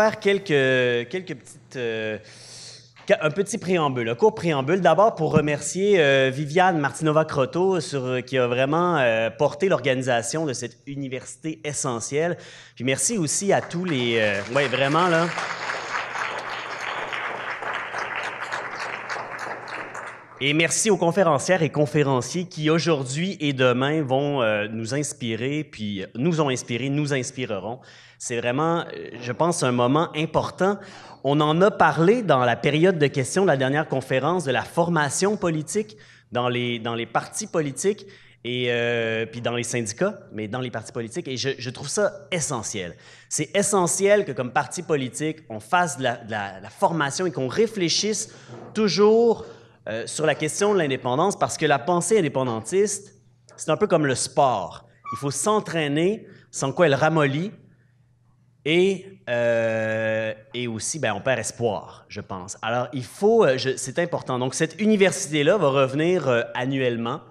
faire quelques, quelques petites. Euh, un petit préambule, un court préambule. D'abord, pour remercier euh, Viviane martinova Crotto euh, qui a vraiment porté l'organisation de cette université essentielle. Puis merci aussi à tous les. oui, vraiment, là. Et merci aux conférencières et conférenciers qui aujourd'hui et demain vont nous inspirer, puis nous ont inspiré, nous inspireront. C'est vraiment, euh, je pense, un moment important. On en a parlé dans la période de questions de la dernière conférence de la formation politique dans les, dans les partis politiques et euh, puis dans les syndicats, mais dans les partis politiques. Et je, trouve ça essentiel. C'est essentiel que comme parti politique, on fasse de la, formation et qu'on réfléchisse toujours euh, sur la question de l'indépendance parce que la pensée indépendantiste, c'est un peu comme le sport. Il faut s'entraîner, sans quoi elle ramollit, et, euh, et aussi, ben, on perd espoir, je pense. Alors, il faut, euh, c'est important. Donc, cette université-là va revenir euh, annuellement,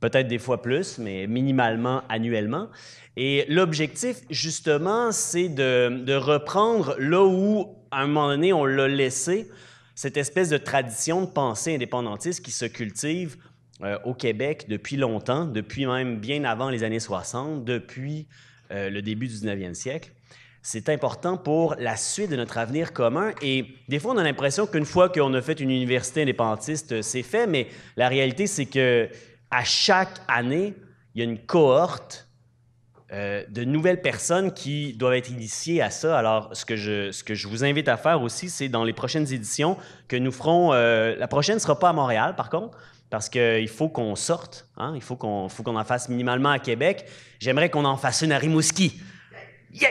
peut-être des fois plus, mais minimalement annuellement. Et l'objectif, justement, c'est de, reprendre là où, à un moment donné, on l'a laissé, cette espèce de tradition de pensée indépendantiste qui se cultive au Québec depuis longtemps, depuis même bien avant les années 60, depuis... le début du 19e siècle. C'est important pour la suite de notre avenir commun. Et des fois, on a l'impression qu'une fois qu'on a fait une université indépendantiste, euh, c'est fait, mais la réalité, c'est que à chaque année, il y a une cohorte euh, de nouvelles personnes qui doivent être initiées à ça. Alors, ce que je, ce que je vous invite à faire aussi, c'est dans les prochaines éditions que nous ferons. Euh, la prochaine ne sera pas à Montréal, par contre, parce qu'il faut qu'on sorte. Hein. Il faut qu'on, faut qu'on en fasse minimalement à Québec. J'aimerais qu'on en fasse une à Rimouski. Yeah!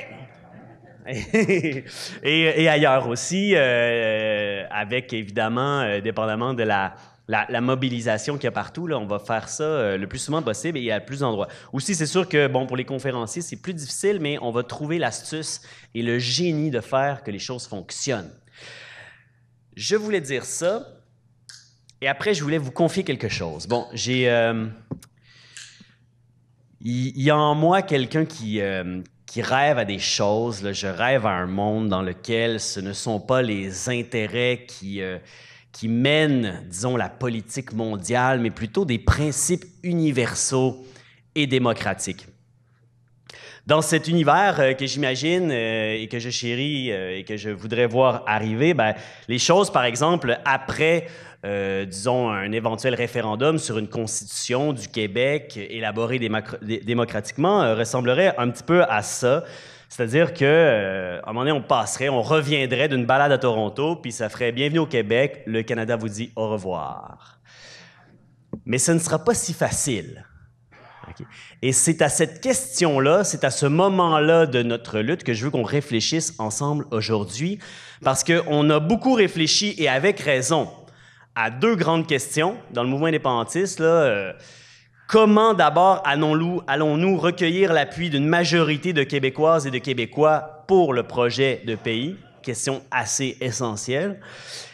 et, et, ailleurs aussi, euh, avec évidemment, euh, dépendamment de la, mobilisation qu'il y a partout, là, on va faire ça euh, le plus souvent possible et à plus d'endroits. Aussi, c'est sûr que bon, pour les conférenciers, c'est plus difficile, mais on va trouver l'astuce et le génie de faire que les choses fonctionnent. Je voulais dire ça, et après, je voulais vous confier quelque chose. Bon, j'ai... il y a en moi quelqu'un qui, qui rêvent à des choses. Je rêve à un monde dans lequel ce ne sont pas les intérêts qui, euh, qui mènent, disons, la politique mondiale, mais plutôt des principes universaux et démocratiques. Dans cet univers euh, que j'imagine euh, et que je chéris et que je voudrais voir arriver, ben, les choses, par exemple, après euh, disons, un éventuel référendum sur une constitution du Québec élaborée démocratiquement euh, ressemblerait un petit peu à ça. C'est-à-dire qu'à euh, un moment donné, on passerait, on reviendrait d'une balade à Toronto, puis ça ferait bienvenue au Québec, le Canada vous dit au revoir. Mais ce ne sera pas si facile. Et c'est à cette question-là, c'est à ce moment-là de notre lutte que je veux qu'on réfléchisse ensemble aujourd'hui, parce qu'on a beaucoup réfléchi, et avec raison, à deux grandes questions dans le mouvement indépendantiste. Euh, comment d'abord allons-nous recueillir l'appui d'une majorité de Québécoises et de Québécois pour le projet de pays? Question assez essentielle.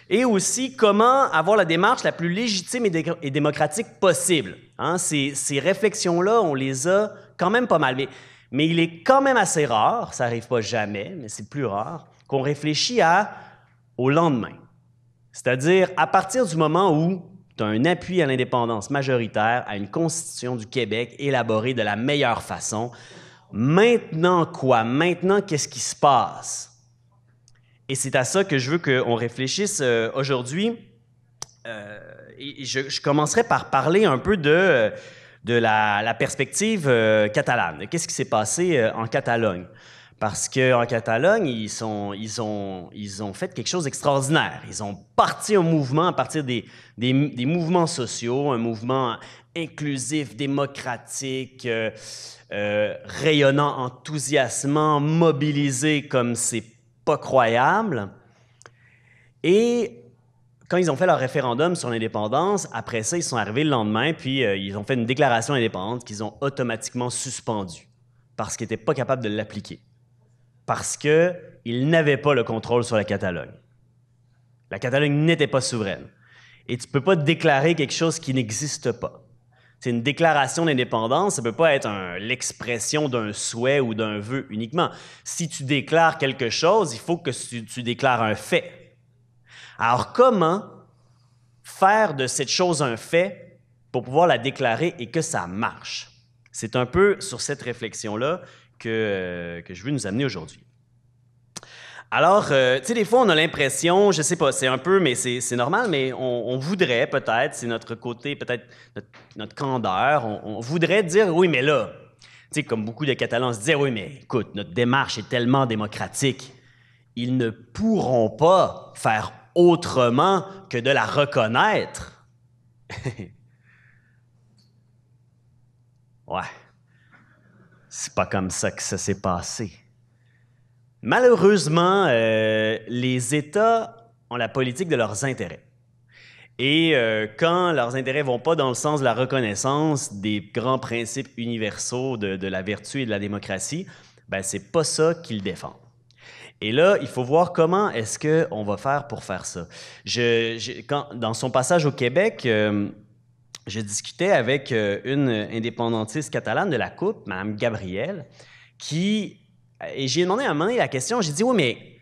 Et aussi, comment avoir la démarche la plus légitime et, démocratique possible? Hein? ces, réflexions-là, on les a quand même pas mal. Mais, il est quand même assez rare, ça n'arrive pas jamais, mais c'est plus rare, qu'on réfléchit à, au lendemain. C'est-à-dire, à partir du moment où tu as un appui à l'indépendance majoritaire, à une constitution du Québec élaborée de la meilleure façon, maintenant quoi? Maintenant, qu'est-ce qui se passe? Et c'est à ça que je veux qu'on réfléchisse euh, aujourd'hui. Euh, et je, commencerai par parler un peu de, la, perspective euh, catalane. Qu'est-ce qui s'est passé en Catalogne? Parce qu'en Catalogne, ils, sont, ils, ont, ils ont fait quelque chose d'extraordinaire. Ils ont parti un mouvement à partir des, mouvements sociaux, un mouvement inclusif, démocratique, euh, euh, rayonnant, enthousiasmant, mobilisé comme c'est pas croyable. Et quand ils ont fait leur référendum sur l'indépendance, après ça, ils sont arrivés le lendemain, puis euh, ils ont fait une déclaration indépendante qu'ils ont automatiquement suspendue parce qu'ils n'étaient pas capables de l'appliquer parce qu'ils n'avaient pas le contrôle sur la Catalogne. La Catalogne n'était pas souveraine. Et tu ne peux pas déclarer quelque chose qui n'existe pas. C'est une déclaration d'indépendance, ça ne peut pas être l'expression d'un souhait ou d'un vœu uniquement. Si tu déclares quelque chose, il faut que tu déclares un fait. Alors comment faire de cette chose un fait pour pouvoir la déclarer et que ça marche? C'est un peu sur cette réflexion-là que, euh, que je veux nous amener aujourd'hui. Alors, euh, tu sais, des fois, on a l'impression, je sais pas, c'est un peu, mais c'est normal, mais on, voudrait peut-être, c'est notre côté, peut-être notre, candeur, on, voudrait dire oui, mais là, tu sais, comme beaucoup de Catalans se disent, oui, mais écoute, notre démarche est tellement démocratique, ils ne pourront pas faire autrement que de la reconnaître. ouais c'est pas comme ça que ça s'est passé. Malheureusement, euh, les États ont la politique de leurs intérêts. Et euh, quand leurs intérêts vont pas dans le sens de la reconnaissance des grands principes universaux de, la vertu et de la démocratie, ben c'est pas ça qu'ils défendent. Et là, il faut voir comment est-ce qu'on va faire pour faire ça. Je, quand, dans son passage au Québec, euh, je discutais avec euh, une indépendantiste catalane de la Coupe, Mme Gabrielle, qui. Euh, et j'ai demandé à un moment la question, j'ai dit Oui, mais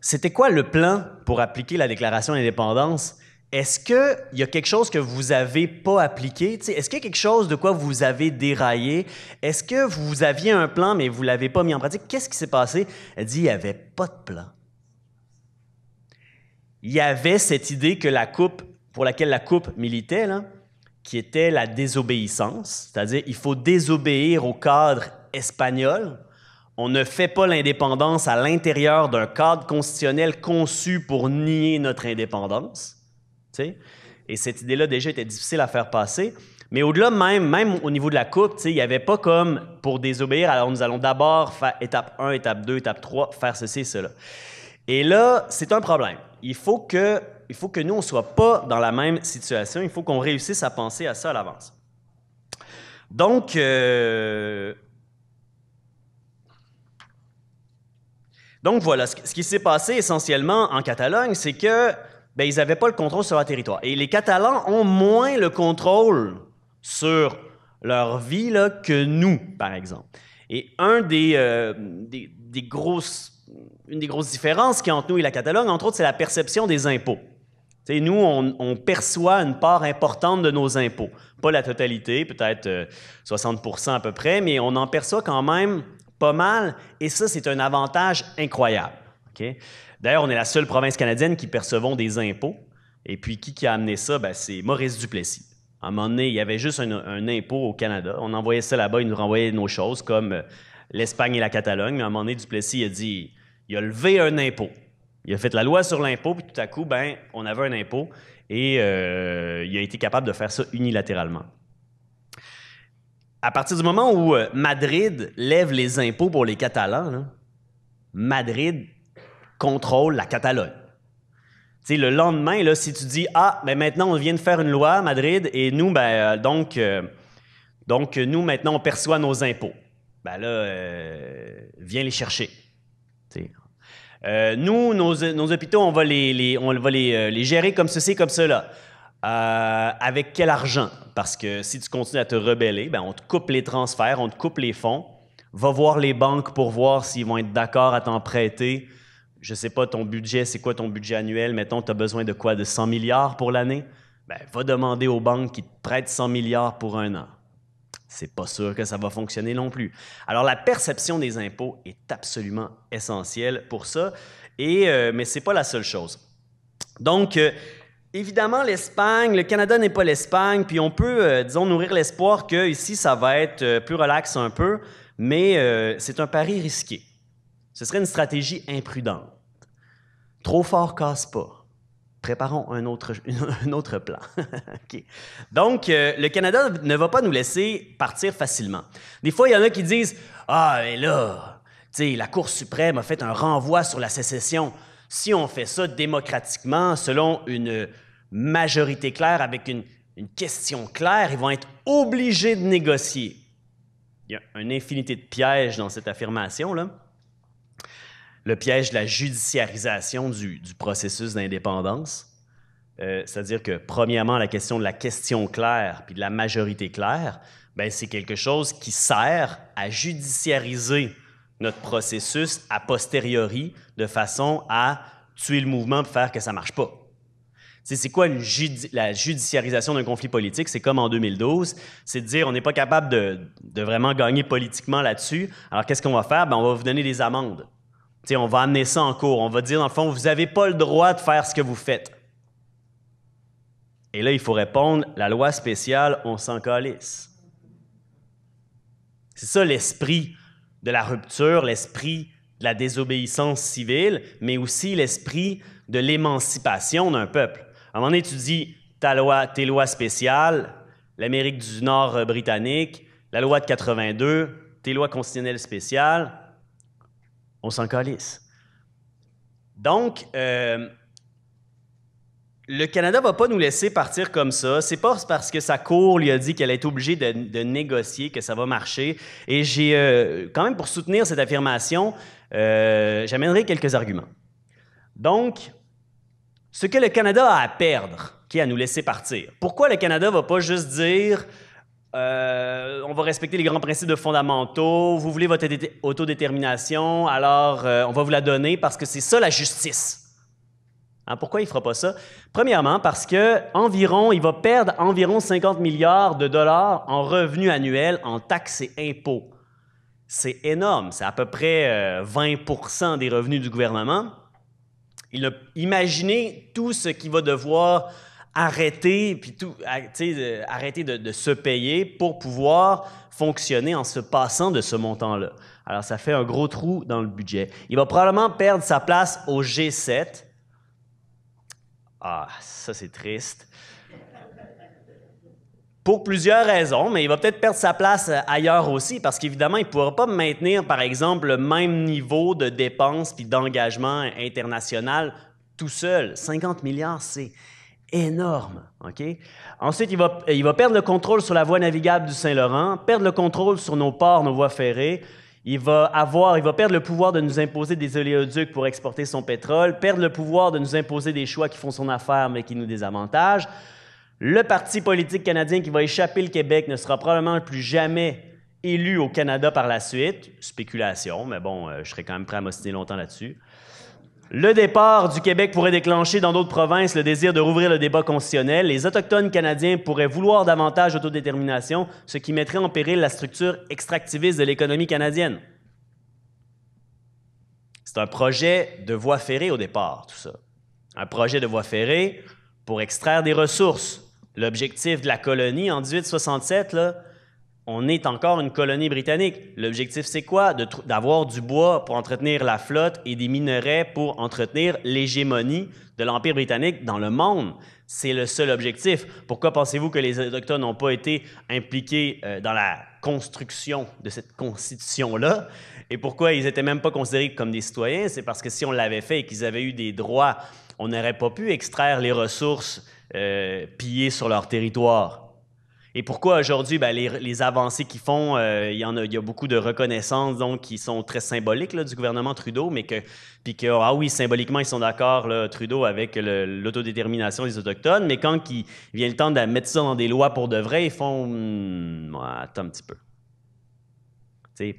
c'était quoi le plan pour appliquer la déclaration d'indépendance? Est-ce qu'il y a quelque chose que vous n'avez pas appliqué? Est-ce qu'il y a quelque chose de quoi vous avez déraillé? Est-ce que vous aviez un plan, mais vous ne l'avez pas mis en pratique? Qu'est-ce qui s'est passé? Elle dit, il n'y avait pas de plan. Il y avait cette idée que la coupe, pour laquelle la coupe militait, là, qui était la désobéissance, c'est-à-dire il faut désobéir au cadre espagnol. On ne fait pas l'indépendance à l'intérieur d'un cadre constitutionnel conçu pour nier notre indépendance. Et cette idée-là déjà était difficile à faire passer. Mais au-delà même, même au niveau de la coupe, il n'y avait pas comme pour désobéir, alors nous allons d'abord faire étape 1, étape 2, étape 3, faire ceci et cela. Et là, c'est un problème. Il faut que il faut que nous, on ne soit pas dans la même situation. Il faut qu'on réussisse à penser à ça à l'avance. Donc, euh, donc voilà, ce, qui s'est passé essentiellement en Catalogne, c'est que ben, ils n'avaient pas le contrôle sur leur territoire. Et les Catalans ont moins le contrôle sur leur vie que nous, par exemple. Et un euh, des, des, grosses, une des grosses différences qui entre nous et la Catalogne, entre autres, c'est la perception des impôts nous, on, perçoit une part importante de nos impôts. Pas la totalité, peut-être 60 euh, à peu près, mais on en perçoit quand même pas mal, et ça, c'est un avantage incroyable. D'ailleurs, on est la seule province canadienne qui percevons des impôts. Et puis, qui, qui a amené ça? Ben, c'est Maurice Duplessis. À un moment donné, il y avait juste un, un impôt au Canada. On envoyait ça là-bas, il nous renvoyait nos choses, comme euh, l'Espagne et la Catalogne. Mais à un moment donné, Duplessis a dit, il a levé un impôt. Il a fait la loi sur l'impôt, puis tout à coup, ben, on avait un impôt et euh, il a été capable de faire ça unilatéralement. À partir du moment où euh, Madrid lève les impôts pour les Catalans, Madrid contrôle la Catalogne. sais, le lendemain, là, si tu dis Ah, ben maintenant on vient de faire une loi à Madrid et nous, ben, euh, donc, donc nous, maintenant, on perçoit nos impôts. Ben là, viens les chercher. Euh, nous, nos, hôpitaux, on va les, va euh, les, gérer comme ceci, comme cela. Euh, avec quel argent? Parce que si tu continues à te rebeller, ben, on te coupe les transferts, on te coupe les fonds. Va voir les banques pour voir s'ils vont être d'accord à t'en prêter. Je ne sais pas ton budget, c'est quoi ton budget annuel? Mettons, tu as besoin de quoi? De 100 milliards pour l'année? Ben, va demander aux banques qui te prêtent 100 milliards pour un an c'est pas sûr que ça va fonctionner non plus. Alors la perception des impôts est absolument essentielle pour ça, et, euh, mais ce n'est pas la seule chose. Donc, euh, évidemment, l'Espagne, le Canada n'est pas l'Espagne, puis on peut, euh, disons, nourrir l'espoir que ici ça va être plus relax un peu, mais c'est un pari risqué. Ce serait une stratégie imprudente. Trop fort casse pas. Préparons un autre, un autre plan. Donc, euh, le Canada ne va pas nous laisser partir facilement. Des fois, il y en a qui disent Ah, mais là, la Cour suprême a fait un renvoi sur la sécession. Si on fait ça démocratiquement, selon une majorité claire, avec une, une question claire, ils vont être obligés de négocier. Il y a une infinité de pièges dans cette affirmation-là le piège de la judiciarisation du, processus d'indépendance. Euh, c'est-à-dire que, premièrement, la question de la question claire puis de la majorité claire, ben, c'est quelque chose qui sert à judiciariser notre processus a posteriori de façon à tuer le mouvement pour faire que ça ne marche pas. C'est quoi la judiciarisation d'un conflit politique? C'est comme en 2012, c'est de dire on n'est pas capable de, vraiment gagner politiquement là-dessus, alors qu'est-ce qu'on va faire? Ben, on va vous donner des amendes on va amener ça en cours. On va dire, dans le fond, vous n'avez pas le droit de faire ce que vous faites. Et là, il faut répondre, la loi spéciale, on s'en calisse. C'est ça l'esprit de la rupture, l'esprit de la désobéissance civile, mais aussi l'esprit de l'émancipation d'un peuple. À un moment donné, tu dis, ta loi, tes lois spéciales, l'Amérique du Nord euh, britannique, la loi de 82, tes lois constitutionnelles spéciales, on s'en calisse. Donc, euh, le Canada va pas nous laisser partir comme ça. C'est pas parce que sa cour lui a dit qu'elle est obligée de, négocier que ça va marcher. Et j'ai, euh, quand même, pour soutenir cette affirmation, euh, j'amènerai quelques arguments. Donc, ce que le Canada a à perdre, qui est à nous laisser partir. Pourquoi le Canada ne va pas juste dire euh, on va respecter les grands principes de fondamentaux, vous voulez votre autodétermination, alors euh, on va vous la donner parce que c'est ça la justice. Hein, pourquoi il ne fera pas ça? Premièrement, parce que environ, il va perdre environ 50 milliards de dollars en revenus annuels en taxes et impôts. C'est énorme, c'est à peu près 20 euh, des revenus du gouvernement. Il imaginez tout ce qu'il va devoir arrêter, puis tout, arrêter de, se payer pour pouvoir fonctionner en se passant de ce montant-là. Alors, ça fait un gros trou dans le budget. Il va probablement perdre sa place au G7. Ah, ça, c'est triste. Pour plusieurs raisons, mais il va peut-être perdre sa place euh, ailleurs aussi, parce qu'évidemment, il ne pourra pas maintenir, par exemple, le même niveau de dépenses puis d'engagement international tout seul. 50 milliards, c'est énorme. OK? Ensuite, il va, perdre le contrôle sur la voie navigable du Saint-Laurent, perdre le contrôle sur nos ports, nos voies ferrées. Il va, avoir, il va perdre le pouvoir de nous imposer des oléoducs pour exporter son pétrole, perdre le pouvoir de nous imposer des choix qui font son affaire mais qui nous désavantagent. Le parti politique canadien qui va échapper le Québec ne sera probablement plus jamais élu au Canada par la suite. Spéculation, mais bon, euh, je serais quand même prêt à m'ostiner longtemps là-dessus. Le départ du Québec pourrait déclencher dans d'autres provinces le désir de rouvrir le débat constitutionnel. Les Autochtones canadiens pourraient vouloir davantage d'autodétermination, ce qui mettrait en péril la structure extractiviste de l'économie canadienne. C'est un projet de voie ferrée au départ, tout ça. Un projet de voie ferrée pour extraire des ressources. L'objectif de la colonie en 1867, là, on est encore une colonie britannique. L'objectif, c'est quoi? D'avoir du bois pour entretenir la flotte et des minerais pour entretenir l'hégémonie de l'Empire britannique dans le monde. C'est le seul objectif. Pourquoi pensez-vous que les Autochtones n'ont pas été impliqués euh, dans la construction de cette constitution-là? Et pourquoi ils n'étaient même pas considérés comme des citoyens? C'est parce que si on l'avait fait et qu'ils avaient eu des droits, on n'aurait pas pu extraire les ressources euh, pillées sur leur territoire. Et pourquoi aujourd'hui, ben, les, avancées qu'ils font, euh, il y en a, il y beaucoup de reconnaissances donc qui sont très symboliques du gouvernement Trudeau, mais que puis que ah oui symboliquement ils sont d'accord Trudeau avec l'autodétermination des autochtones, mais quand il vient le temps de mettre ça dans des lois pour de vrai, ils font hmm, attends un petit peu.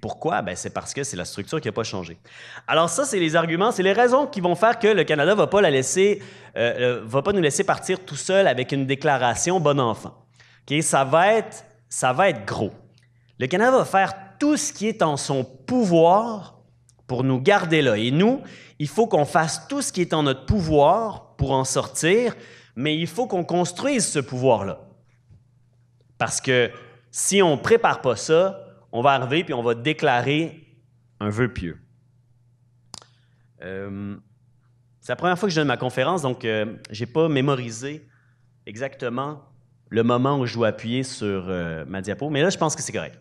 pourquoi? Ben, c'est parce que c'est la structure qui n'a pas changé. Alors ça, c'est les arguments, c'est les raisons qui vont faire que le Canada ne va, pas la euh, euh, va pas nous laisser partir tout seul avec une déclaration bon enfant. Ça, va être, ça va être gros. Le Canada va faire tout ce qui est en son pouvoir pour nous garder là. Et nous, il faut qu'on fasse tout ce qui est en notre pouvoir pour en sortir, mais il faut qu'on construise ce pouvoir-là. Parce que si on ne prépare pas ça, on va arriver puis on va déclarer un vœu pieux. Euh, c'est la première fois que je donne ma conférence, donc euh, je n'ai pas mémorisé exactement le moment où je dois appuyer sur euh, ma diapo. Mais là, je pense que c'est correct.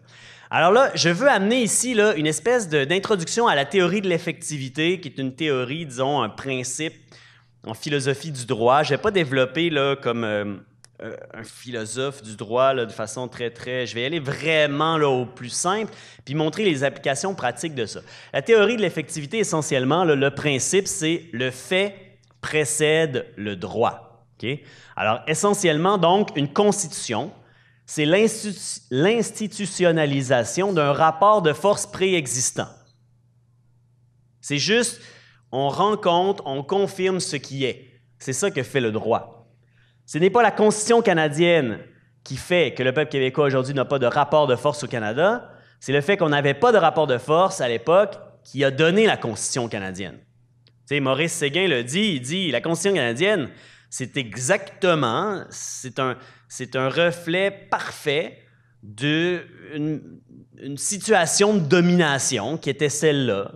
Alors là, je veux amener ici là, une espèce d'introduction à la théorie de l'effectivité, qui est une théorie, disons, un principe en philosophie du droit. Je ne vais pas développer là, comme euh, euh, un philosophe du droit de façon très, très... Je vais aller vraiment là, au plus simple, puis montrer les applications pratiques de ça. La théorie de l'effectivité, essentiellement, le principe, c'est le fait précède le droit. Alors, essentiellement, donc, une constitution, c'est l'institutionnalisation d'un rapport de force préexistant. C'est juste, on rend compte, on confirme ce qui est. C'est ça que fait le droit. Ce n'est pas la Constitution canadienne qui fait que le peuple québécois aujourd'hui n'a pas de rapport de force au Canada, c'est le fait qu'on n'avait pas de rapport de force à l'époque qui a donné la Constitution canadienne. Tu sais, Maurice Séguin le dit, il dit, la Constitution canadienne, c'est exactement, c'est un, reflet parfait d'une situation de domination qui était celle-là.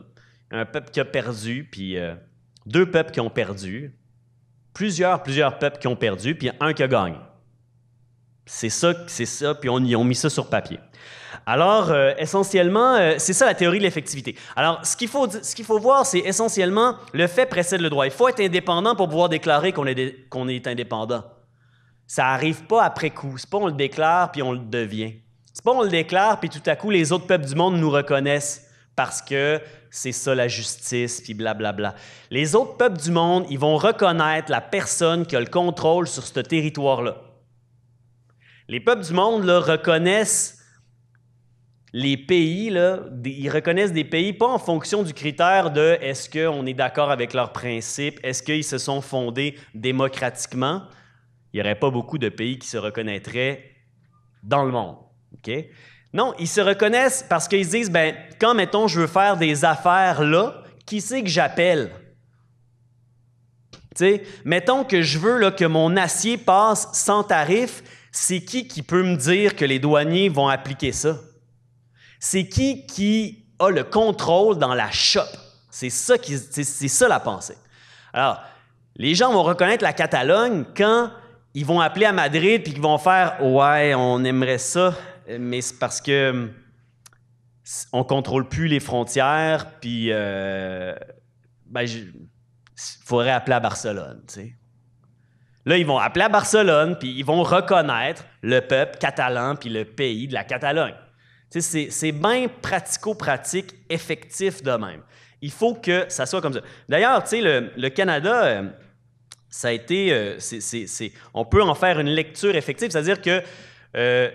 Un peuple qui a perdu, puis euh, deux peuples qui ont perdu, plusieurs, plusieurs peuples qui ont perdu, puis un qui a gagné. C'est ça, c'est ça, puis on y a mis ça sur papier. Alors, euh, essentiellement, euh, c'est ça la théorie de l'effectivité. Alors, ce qu'il faut, ce qu'il faut voir, c'est essentiellement le fait précède le droit. Il faut être indépendant pour pouvoir déclarer qu'on est, indépendant. Ça n'arrive pas après coup. C'est pas on le déclare puis on le devient. C'est pas on le déclare puis tout à coup les autres peuples du monde nous reconnaissent parce que c'est ça la justice puis blablabla. Les autres peuples du monde, ils vont reconnaître la personne qui a le contrôle sur ce territoire-là. Les peuples du monde le reconnaissent les pays, ils reconnaissent des pays pas en fonction du critère de est-ce qu'on est, d'accord avec leurs principes, est-ce qu'ils se sont fondés démocratiquement. Il n'y aurait pas beaucoup de pays qui se reconnaîtraient dans le monde. Non, ils se reconnaissent parce qu'ils disent ben, quand, mettons, je veux faire des affaires là, qui c'est que j'appelle? mettons que je veux que mon acier passe sans tarif, c'est qui qui peut me dire que les douaniers vont appliquer ça? C'est qui qui a le contrôle dans la chope. C'est ça, qui, c'est, ça la pensée. Alors, les gens vont reconnaître la Catalogne quand ils vont appeler à Madrid puis qu'ils vont faire Ouais, on aimerait ça, mais c'est parce que on contrôle plus les frontières, puis il euh, ben, faudrait appeler à Barcelone. Là, ils vont appeler à Barcelone, puis ils vont reconnaître le peuple catalan, puis le pays de la Catalogne. C'est bien pratico-pratique, effectif de même. Il faut que ça soit comme ça. D'ailleurs, le, le Canada, euh, ça a été. Euh, on peut en faire une lecture effective, c'est-à-dire que euh,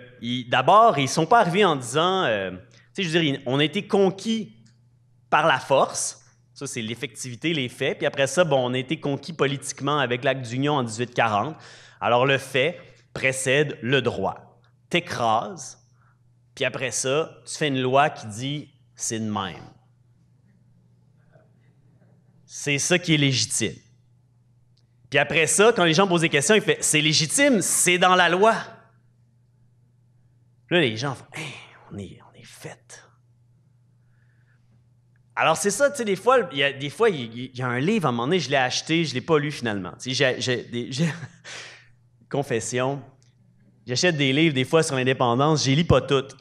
d'abord, ils ne sont pas arrivés en disant. je on a été conquis par la force. Ça, c'est l'effectivité, les faits. Puis après ça, bon, on a été conquis politiquement avec l'Acte d'Union en 1840. Alors, le fait précède le droit. T'écrases, puis après ça, tu fais une loi qui dit c'est de même. C'est ça qui est légitime. Puis après ça, quand les gens posent des questions, ils font c'est légitime, c'est dans la loi. Là, les gens font hein, on est, fait. Alors, c'est ça, tu sais, des fois, il y a, des fois, il y, a un livre, à un moment donné, je l'ai acheté, je ne l'ai pas lu finalement. Tu sais, j'ai, j'ai... Confession, J'achète des livres des fois sur l'indépendance, j'ai lis pas toutes.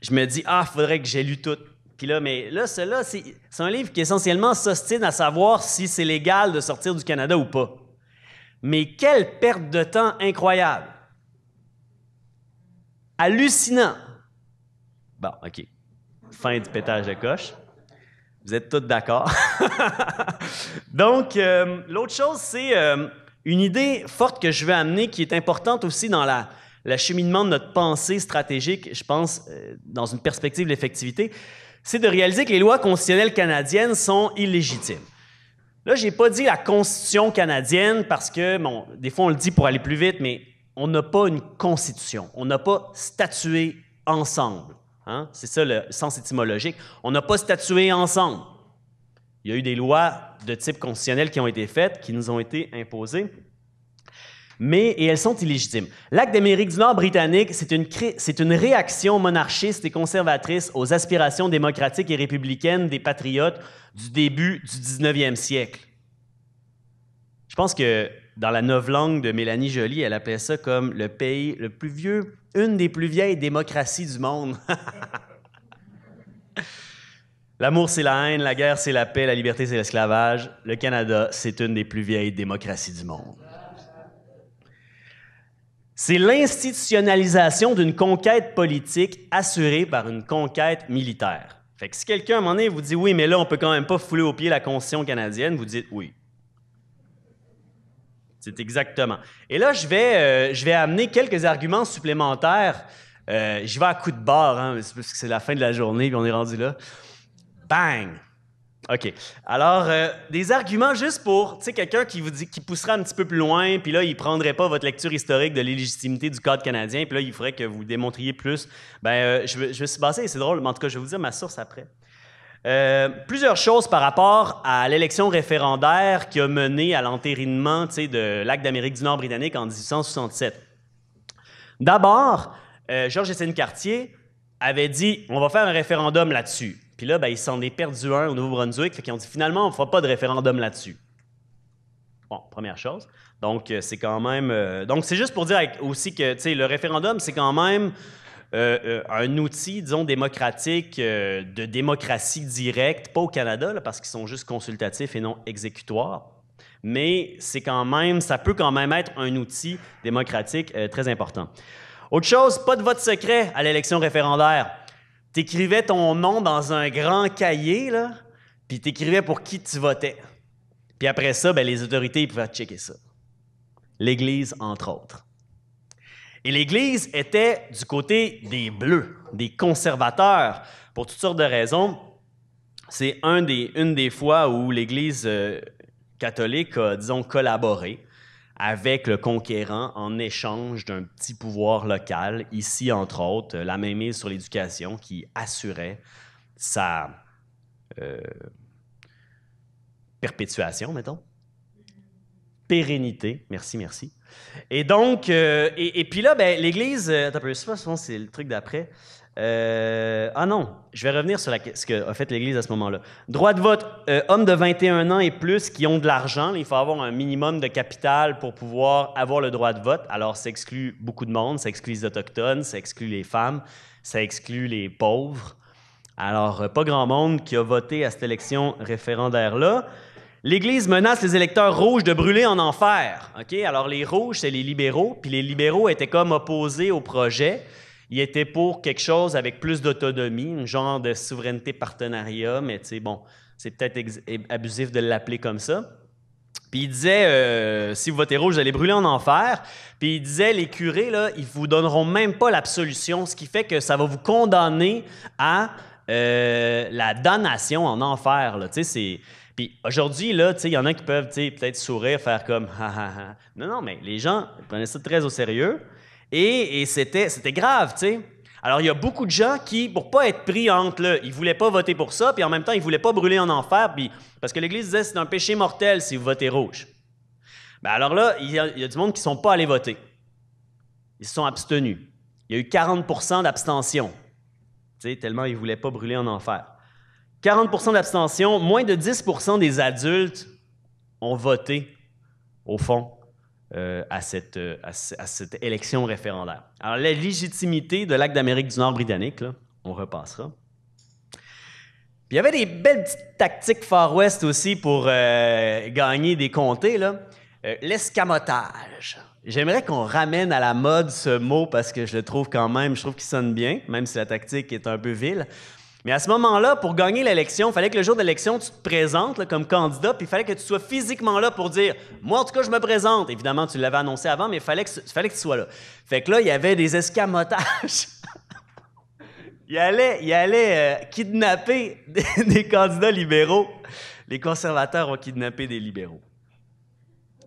Je me dis, ah, il faudrait que j'ai lu toutes. Puis là, mais là, cela, c'est un livre qui essentiellement s'ostine à savoir si c'est légal de sortir du Canada ou pas. Mais quelle perte de temps incroyable! Hallucinant! Bon, OK. Fin du pétage de coche. Vous êtes tous d'accord. Donc, euh, l'autre chose, c'est euh, une idée forte que je veux amener qui est importante aussi dans la, l'acheminement de notre pensée stratégique, je pense, euh, dans une perspective d'effectivité, c'est de réaliser que les lois constitutionnelles canadiennes sont illégitimes. Là, je n'ai pas dit la Constitution canadienne parce que, bon, des fois on le dit pour aller plus vite, mais on n'a pas une constitution. On n'a pas statué ensemble. Hein? C'est ça le sens étymologique. On n'a pas statué ensemble. Il y a eu des lois de type constitutionnel qui ont été faites, qui nous ont été imposées mais et elles sont illégitimes. L'acte d'Amérique du Nord britannique, c'est une, réaction monarchiste et conservatrice aux aspirations démocratiques et républicaines des patriotes du début du 19e siècle. Je pense que dans la langue de Mélanie Jolie, elle appelait ça comme le pays le plus vieux, une des plus vieilles démocraties du monde. L'amour, c'est la haine, la guerre, c'est la paix, la liberté, c'est l'esclavage. Le Canada, c'est une des plus vieilles démocraties du monde. C'est l'institutionnalisation d'une conquête politique assurée par une conquête militaire. Fait que si quelqu'un à un moment vous dit oui, mais là, on peut quand même pas fouler au pied la Constitution canadienne, vous dites oui. C'est exactement. Et là, je vais, euh, je vais amener quelques arguments supplémentaires. Euh, je vais à coup de barre, hein, parce que c'est la fin de la journée, puis on est rendu là. Bang! OK. Alors, euh, des arguments juste pour, tu sais, quelqu'un qui vous dit, qui poussera un petit peu plus loin, puis là, il prendrait pas votre lecture historique de l'illégitimité du Code canadien, puis là, il faudrait que vous démontriez plus. Ben, euh, je, vais, je c'est drôle, mais en tout cas, je vais vous dire ma source après. Euh, plusieurs choses par rapport à l'élection référendaire qui a mené à l'entérinement de l'acte d'Amérique du Nord britannique en 1867. D'abord, Georges étienne Cartier avait dit on va faire un référendum là-dessus. Puis là, ben, il s'en est perdu un au Nouveau-Brunswick. Fait qu'ils ont dit finalement, on ne fera pas de référendum là-dessus. Bon, première chose. Donc, euh, c'est quand même. Euh, donc, c'est juste pour dire aussi que tu sais, le référendum, c'est quand même euh, un outil, disons, démocratique, de démocratie directe, pas au Canada, parce qu'ils sont juste consultatifs et non exécutoires. Mais c'est quand même, ça peut quand même être un outil démocratique très important. Autre chose, pas de vote secret à l'élection référendaire t'écrivais ton nom dans un grand cahier, là, puis t'écrivais pour qui tu votais. Puis après ça, ben, les autorités pouvaient checker ça. L'Église, entre autres. Et l'Église était du côté des Bleus, des conservateurs, pour toutes sortes de raisons. C'est une des fois où l'Église euh, catholique a, disons, collaboré avec le conquérant en échange d'un petit pouvoir local, ici entre autres euh, la mainmise sur l'éducation qui assurait sa euh, perpétuation, mettons. Pérennité, merci, merci. Et donc, euh, et, puis là, ben, l'Église, euh, je sais pas, c'est le truc d'après. Euh, ah non, je vais revenir sur ce qu'a fait l'Église à ce moment-là. Droit de vote, euh, hommes de 21 ans et plus qui ont de l'argent, il faut avoir un minimum de capital pour pouvoir avoir le droit de vote. Alors, ça exclut beaucoup de monde, ça exclut les Autochtones, ça exclut les femmes, ça exclut les pauvres. Alors, euh, pas grand monde qui a voté à cette élection référendaire-là. L'Église menace les électeurs rouges de brûler en enfer. Ok, Alors, les rouges, c'est les libéraux, puis les libéraux étaient comme opposés au projet. Il était pour quelque chose avec plus d'autonomie, un genre de souveraineté partenariat, mais bon, c'est peut-être abusif de l'appeler comme ça. Puis il disait, euh, si vous votez rouge, vous allez brûler en enfer. Puis il disait, les curés, là, ils vous donneront même pas l'absolution, ce qui fait que ça va vous condamner à euh, la damnation en enfer. Puis aujourd'hui, il y en a qui peuvent peut-être sourire, faire comme, non, non, mais les gens prenaient ça très au sérieux. Et, c'était, grave, tu sais. Alors, il y a beaucoup de gens qui, pour pas être pris entre là, ils voulaient pas voter pour ça, puis en même temps, ils voulaient pas brûler en enfer, puis, parce que l'Église disait c'est un péché mortel si vous votez rouge. Ben alors là, il y, a, du monde qui sont pas allés voter. Ils se sont abstenus. Il y a eu 40 d'abstention, tu sais, tellement ils voulaient pas brûler en enfer. 40 d'abstention, moins de 10 des adultes ont voté, au fond, euh, à, cette, euh, à, cette élection référendaire. Alors, la légitimité de l'acte d'Amérique du Nord britannique, on repassera. il y avait des belles petites tactiques Far West aussi pour euh, gagner des comtés. l'escamotage. J'aimerais qu'on ramène à la mode ce mot parce que je le trouve quand même, je trouve qu'il sonne bien, même si la tactique est un peu vile. Mais à ce moment-là, pour gagner l'élection, il fallait que le jour de l'élection, tu te présentes comme candidat, puis il fallait que tu sois physiquement là pour dire Moi, en tout cas, je me présente. Évidemment, tu l'avais annoncé avant, mais il fallait que, tu sois là. Fait que là, il y avait des escamotages. il allait, allait euh, kidnapper des, candidats libéraux. Les conservateurs ont kidnappé des libéraux.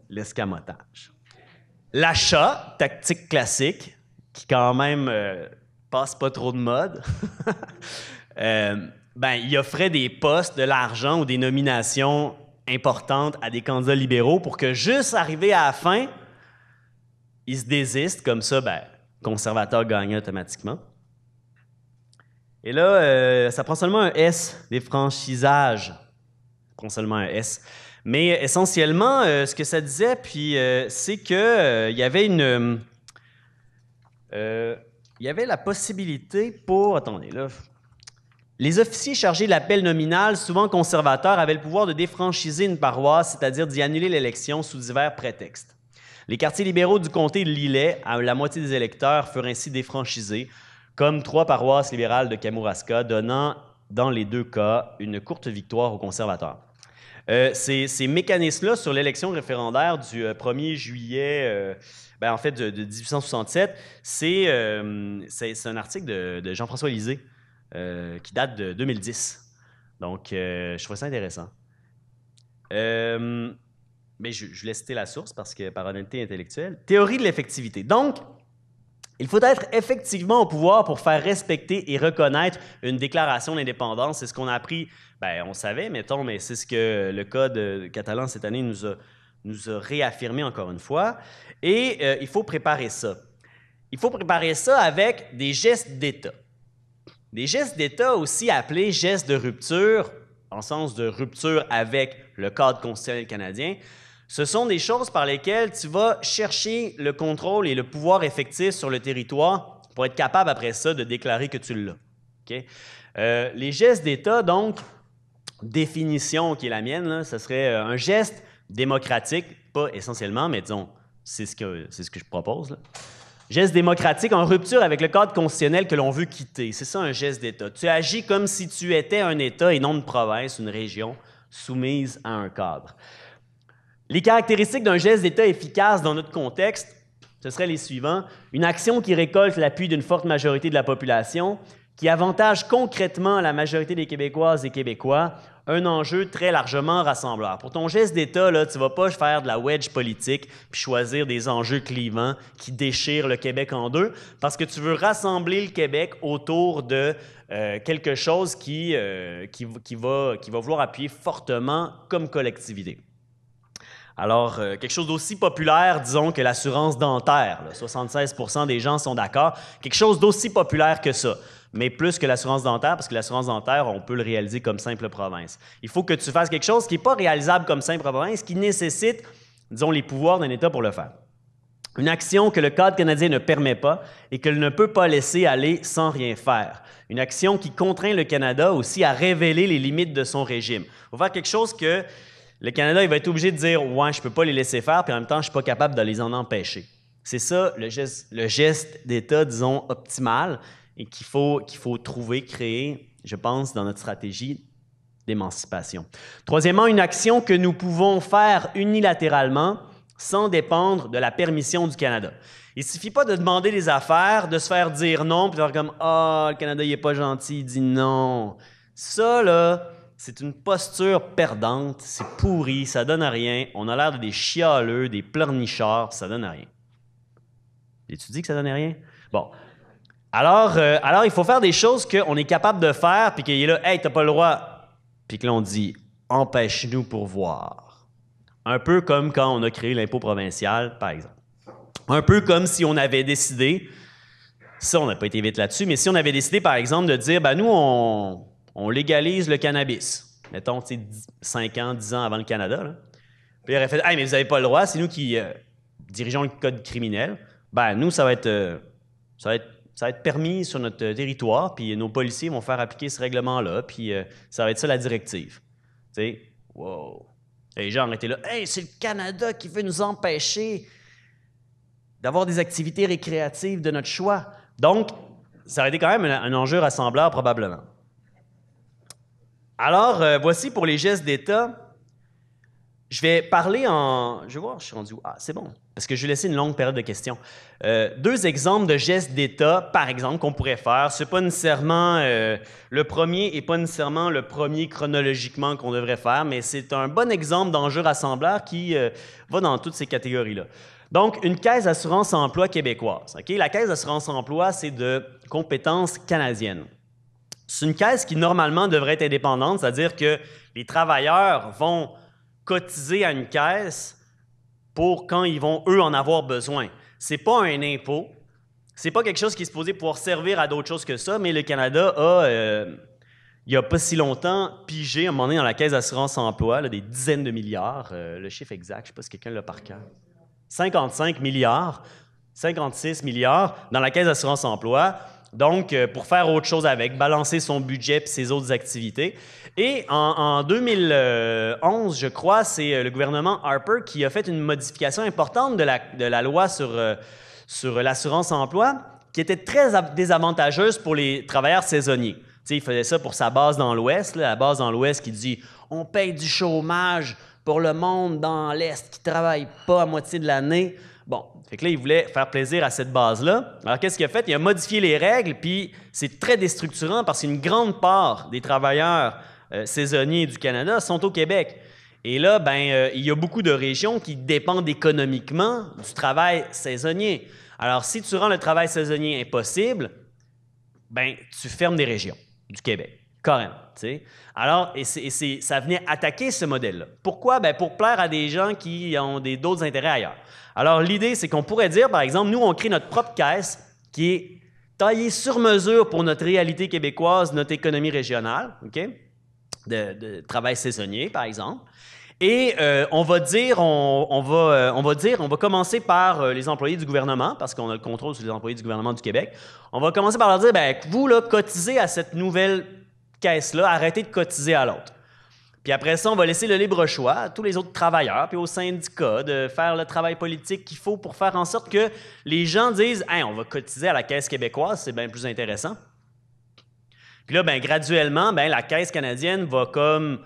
L'escamotage. L'achat, tactique classique, qui quand même euh, passe pas trop de mode. Euh, ben, il offrait des postes, de l'argent ou des nominations importantes à des candidats libéraux pour que juste arrivé à la fin, ils se désistent. Comme ça, ben, conservateur gagne automatiquement. Et là, euh, ça prend seulement un S, des franchisages. Ça prend seulement un S. Mais euh, essentiellement, ce que ça disait, puis c'est que il y avait une, il y avait la possibilité pour, attendez là, les officiers chargés de l'appel nominal, souvent conservateurs, avaient le pouvoir de défranchiser une paroisse, c'est-à-dire d'y annuler l'élection sous divers prétextes. Les quartiers libéraux du comté de Lillet, à la moitié des électeurs, furent ainsi défranchisés, comme trois paroisses libérales de Kamouraska, donnant dans les deux cas une courte victoire aux conservateurs. Euh, ces, mécanismes-là sur l'élection référendaire du 1er euh, juillet euh, ben, en fait de, 1867, c'est un article de, de Jean-François Lisée euh, qui date de 2010. Donc, euh, je trouve ça intéressant. Euh, mais je, je citer la source parce que par honnêteté intellectuelle. Théorie de l'effectivité. Donc, il faut être effectivement au pouvoir pour faire respecter et reconnaître une déclaration d'indépendance. C'est ce qu'on a appris, ben, on savait, mettons, mais c'est ce que le Code catalan cette année nous a, nous a réaffirmé encore une fois. Et il faut préparer ça. Il faut préparer ça avec des gestes d'État. Des gestes d'État aussi appelés gestes de rupture, en sens de rupture avec le cadre constitutionnel canadien, ce sont des choses par lesquelles tu vas chercher le contrôle et le pouvoir effectif sur le territoire pour être capable après ça de déclarer que tu l'as. Euh, les gestes d'État, donc, définition qui est la mienne, ce serait euh, un geste démocratique, pas essentiellement, mais disons, c'est ce que, ce que je propose. Là. Geste démocratique en rupture avec le cadre constitutionnel que l'on veut quitter. C'est ça un geste d'État. Tu agis comme si tu étais un État et non une province, une région soumise à un cadre. Les caractéristiques d'un geste d'État efficace dans notre contexte, ce seraient les suivants. Une action qui récolte l'appui d'une forte majorité de la population, qui avantage concrètement la majorité des Québécoises et Québécois un enjeu très largement rassembleur. Pour ton geste d'État, là, tu vas pas faire de la wedge politique puis choisir des enjeux clivants qui déchirent le Québec en deux, parce que tu veux rassembler le Québec autour de euh, quelque chose euh, qui, qui, va, qui va vouloir appuyer fortement comme collectivité. Alors, euh, quelque chose d'aussi populaire, disons, que l'assurance dentaire. 76 des gens sont d'accord. Quelque chose d'aussi populaire que ça mais plus que l'assurance dentaire, parce que l'assurance dentaire, on peut le réaliser comme simple province. Il faut que tu fasses quelque chose qui n'est pas réalisable comme simple province, qui nécessite, disons, les pouvoirs d'un État pour le faire. Une action que le Code canadien ne permet pas et qu'elle ne peut pas laisser aller sans rien faire. Une action qui contraint le Canada aussi à révéler les limites de son régime. Il faut faire quelque chose que le Canada il va être obligé de dire Ouais, je ne peux pas les laisser faire, puis en même temps, je ne suis pas capable de les en empêcher. C'est ça le geste d'État, disons, optimal, et qu'il faut, qu'il faut trouver, créer, je pense, dans notre stratégie d'émancipation. Troisièmement, une action que nous pouvons faire unilatéralement sans dépendre de la permission du Canada. Il ne suffit pas de demander des affaires, de se faire dire non, puis de faire comme Ah, le Canada, il n'est pas gentil, il dit non. Ça, là, c'est une posture perdante, c'est pourri, ça donne à rien. On a l'air de des chialeux, des pleurnichards, ça donne à rien. Et tu dis que ça donne rien? Bon, euh, alors, il faut faire des choses qu'on est capable de faire, puis qu'il est là, hey, t'as pas le droit. Puis que l'on dit, empêche-nous pour voir. Un peu comme quand on a créé l'impôt provincial, par exemple. Un peu comme si on avait décidé, ça, on n'a pas été vite là-dessus, mais si on avait décidé, par exemple, de dire, ben, nous, on, légalise le cannabis. Mettons, tu sais, 5 ans, 10 ans avant le Canada. Puis il aurait fait, hey, mais vous n'avez pas le droit, c'est nous qui euh, dirigeons le code criminel. Ben, nous, ça va être, euh, ça va être ça va être permis sur notre euh, territoire, puis nos policiers vont faire appliquer ce règlement-là, puis euh, ça va être ça la directive. Tu sais, wow. Et les gens ont été là, hey, c'est le Canada qui veut nous empêcher d'avoir des activités récréatives de notre choix. Donc, ça aurait été quand même un, enjeu rassembleur, probablement. Alors, euh, voici pour les gestes d'État je vais parler en. Je vais voir, je suis rendu où? Ah, c'est bon. Parce que je vais laisser une longue période de questions. Euh, deux exemples de gestes d'État, par exemple, qu'on pourrait faire. C'est pas nécessairement. Euh, le premier et pas nécessairement le premier chronologiquement qu'on devrait faire, mais c'est un bon exemple d'enjeu rassembleur qui euh, va dans toutes ces catégories-là. Donc, une caisse d'assurance emploi québécoise. OK? La caisse d'assurance emploi, c'est de compétences canadiennes. C'est une caisse qui, normalement, devrait être indépendante, c'est-à-dire que les travailleurs vont cotiser à une caisse pour quand ils vont, eux, en avoir besoin. Ce n'est pas un impôt. Ce n'est pas quelque chose qui est supposé pouvoir servir à d'autres choses que ça, mais le Canada a, euh, il n'y a pas si longtemps, pigé, à un moment donné, dans la caisse d'assurance-emploi, des dizaines de milliards, euh, le chiffre exact, je ne sais pas si quelqu'un l'a par cœur, 55 milliards, 56 milliards dans la caisse d'assurance-emploi, donc euh, pour faire autre chose avec, balancer son budget et ses autres activités. Et en, 2011, je crois, c'est euh, le gouvernement Harper qui a fait une modification importante de la, loi sur, euh, l'assurance-emploi qui était très désavantageuse pour les travailleurs saisonniers. sais, il faisait ça pour sa base dans l'Ouest, la base dans l'Ouest qui dit on paye du chômage pour le monde dans l'Est qui ne travaille pas à moitié de l'année. Bon, fait que là, il voulait faire plaisir à cette base-là. Alors, qu'est-ce qu'il a fait? Il a modifié les règles, puis c'est très déstructurant parce qu'une grande part des travailleurs euh, saisonniers du Canada sont au Québec. Et là, ben, euh, il y a beaucoup de régions qui dépendent économiquement du travail saisonnier. Alors, si tu rends le travail saisonnier impossible, ben, tu fermes des régions du Québec, carrément. sais. Alors, ça venait attaquer ce modèle-là. Pourquoi? Ben, pour plaire à des gens qui ont d'autres intérêts ailleurs. Alors, l'idée, c'est qu'on pourrait dire, par exemple, nous, on crée notre propre caisse qui est taillée sur mesure pour notre réalité québécoise, notre économie régionale. OK? de, travail saisonnier, par exemple. Et euh, on va dire, euh, on, va, dire, on va commencer par euh, les employés du gouvernement, parce qu'on a le contrôle sur les employés du gouvernement du Québec. On va commencer par leur dire, ben, vous, là, cotisez à cette nouvelle caisse-là, arrêtez de cotiser à l'autre. Puis après ça, on va laisser le libre choix à tous les autres travailleurs, puis au syndicat de faire le travail politique qu'il faut pour faire en sorte que les gens disent on va cotiser à la Caisse québécoise, c'est bien plus intéressant. Puis là, ben, graduellement, ben, la Caisse canadienne va comme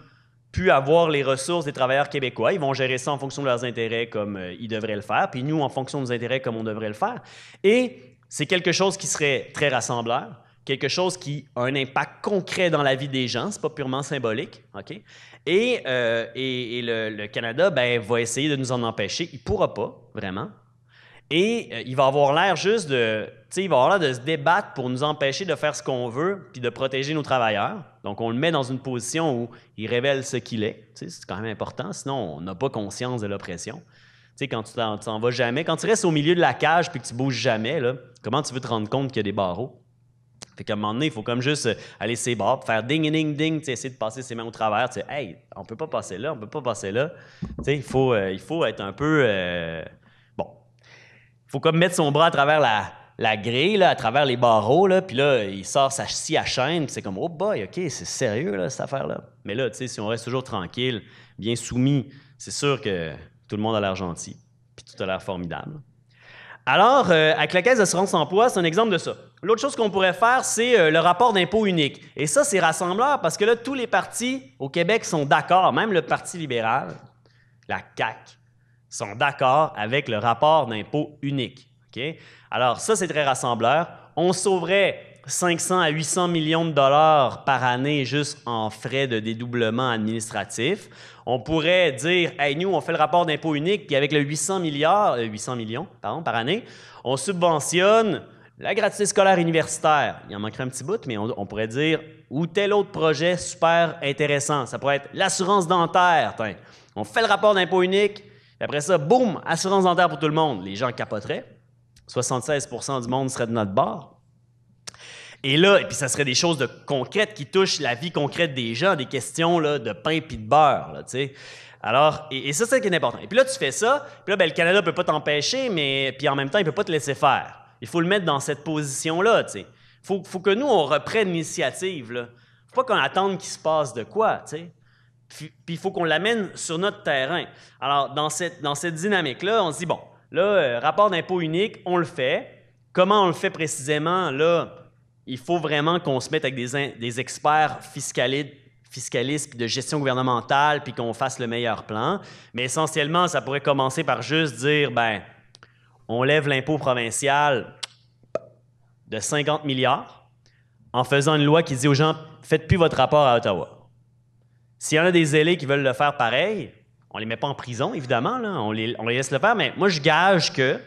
pu avoir les ressources des travailleurs québécois. Ils vont gérer ça en fonction de leurs intérêts comme euh, ils devraient le faire, puis nous en fonction de nos intérêts comme on devrait le faire. Et c'est quelque chose qui serait très rassembleur, quelque chose qui a un impact concret dans la vie des gens, c'est pas purement symbolique, ok Et, euh, et, le, Canada ben, va essayer de nous en empêcher. Il pourra pas vraiment, et euh, il va avoir l'air juste de il va avoir de se débattre pour nous empêcher de faire ce qu'on veut et de protéger nos travailleurs. Donc, on le met dans une position où il révèle ce qu'il est. c'est quand même important, sinon on n'a pas conscience de l'oppression. Tu quand tu t'en vas jamais, quand tu restes au milieu de la cage puis que tu bouges jamais, comment tu veux te rendre compte qu'il y a des barreaux? Fait qu'à un moment donné, il faut comme juste euh, aller ses et faire ding ding ding, essayer de passer ses mains au travers, tu hey, on peut pas passer là, on peut pas passer là. il faut, euh, il faut être un peu euh, bon. Il faut comme mettre son bras à travers la, la grille là, à travers les barreaux, là, puis là, il sort sa scie à chaîne, c'est comme, oh boy, OK, c'est sérieux, là, cette affaire-là. Mais là, tu sais, si on reste toujours tranquille, bien soumis, c'est sûr que tout le monde a l'air gentil, puis tout a l'air formidable. Alors, euh, avec la caisse d'assurance emploi, c'est un exemple de ça. L'autre chose qu'on pourrait faire, c'est euh, le rapport d'impôt unique. Et ça, c'est rassembleur parce que là, tous les partis au Québec sont d'accord, même le Parti libéral, la CAC sont d'accord avec le rapport d'impôt unique. OK alors ça, c'est très rassembleur. On sauverait 500 à 800 millions de dollars par année juste en frais de dédoublement administratif. On pourrait dire, hey, nous, on fait le rapport d'impôt unique, puis avec le 800 milliards, 800 euh, millions, par année, on subventionne la gratuité scolaire universitaire, il en manquerait un petit bout, mais on, pourrait dire, ou tel autre projet super intéressant. Ça pourrait être l'assurance dentaire. On fait le rapport d'impôt unique, et après ça, boum, assurance dentaire pour tout le monde. Les gens capoteraient. 76 du monde serait de notre bord. Et là, et puis ça serait des choses de concrètes qui touchent la vie concrète des gens, des questions là, de pain puis de beurre, tu sais. Alors, et, ça, c'est ce qui est important. Et puis là, tu fais ça, puis là, ben, le Canada ne peut pas t'empêcher, mais puis en même temps, il ne peut pas te laisser faire. Il faut le mettre dans cette position-là, tu sais. Il faut, que nous, on reprenne l'initiative, là. faut pas qu'on attende qu'il se passe de quoi, tu sais. Puis il faut qu'on l'amène sur notre terrain. Alors, dans cette, dans cette dynamique-là, on se dit, bon, Là, euh, rapport d'impôt unique, on le fait. Comment on le fait précisément? Là, il faut vraiment qu'on se mette avec des, experts fiscalistes fiscalistes, de gestion gouvernementale, puis qu'on fasse le meilleur plan. Mais essentiellement, ça pourrait commencer par juste dire, ben, on lève l'impôt provincial de 50 milliards en faisant une loi qui dit aux gens, faites plus votre rapport à Ottawa. S'il y en a des élés qui veulent le faire pareil, on les met pas en prison, évidemment, là, on, les, laisse le faire, mais moi, je gage que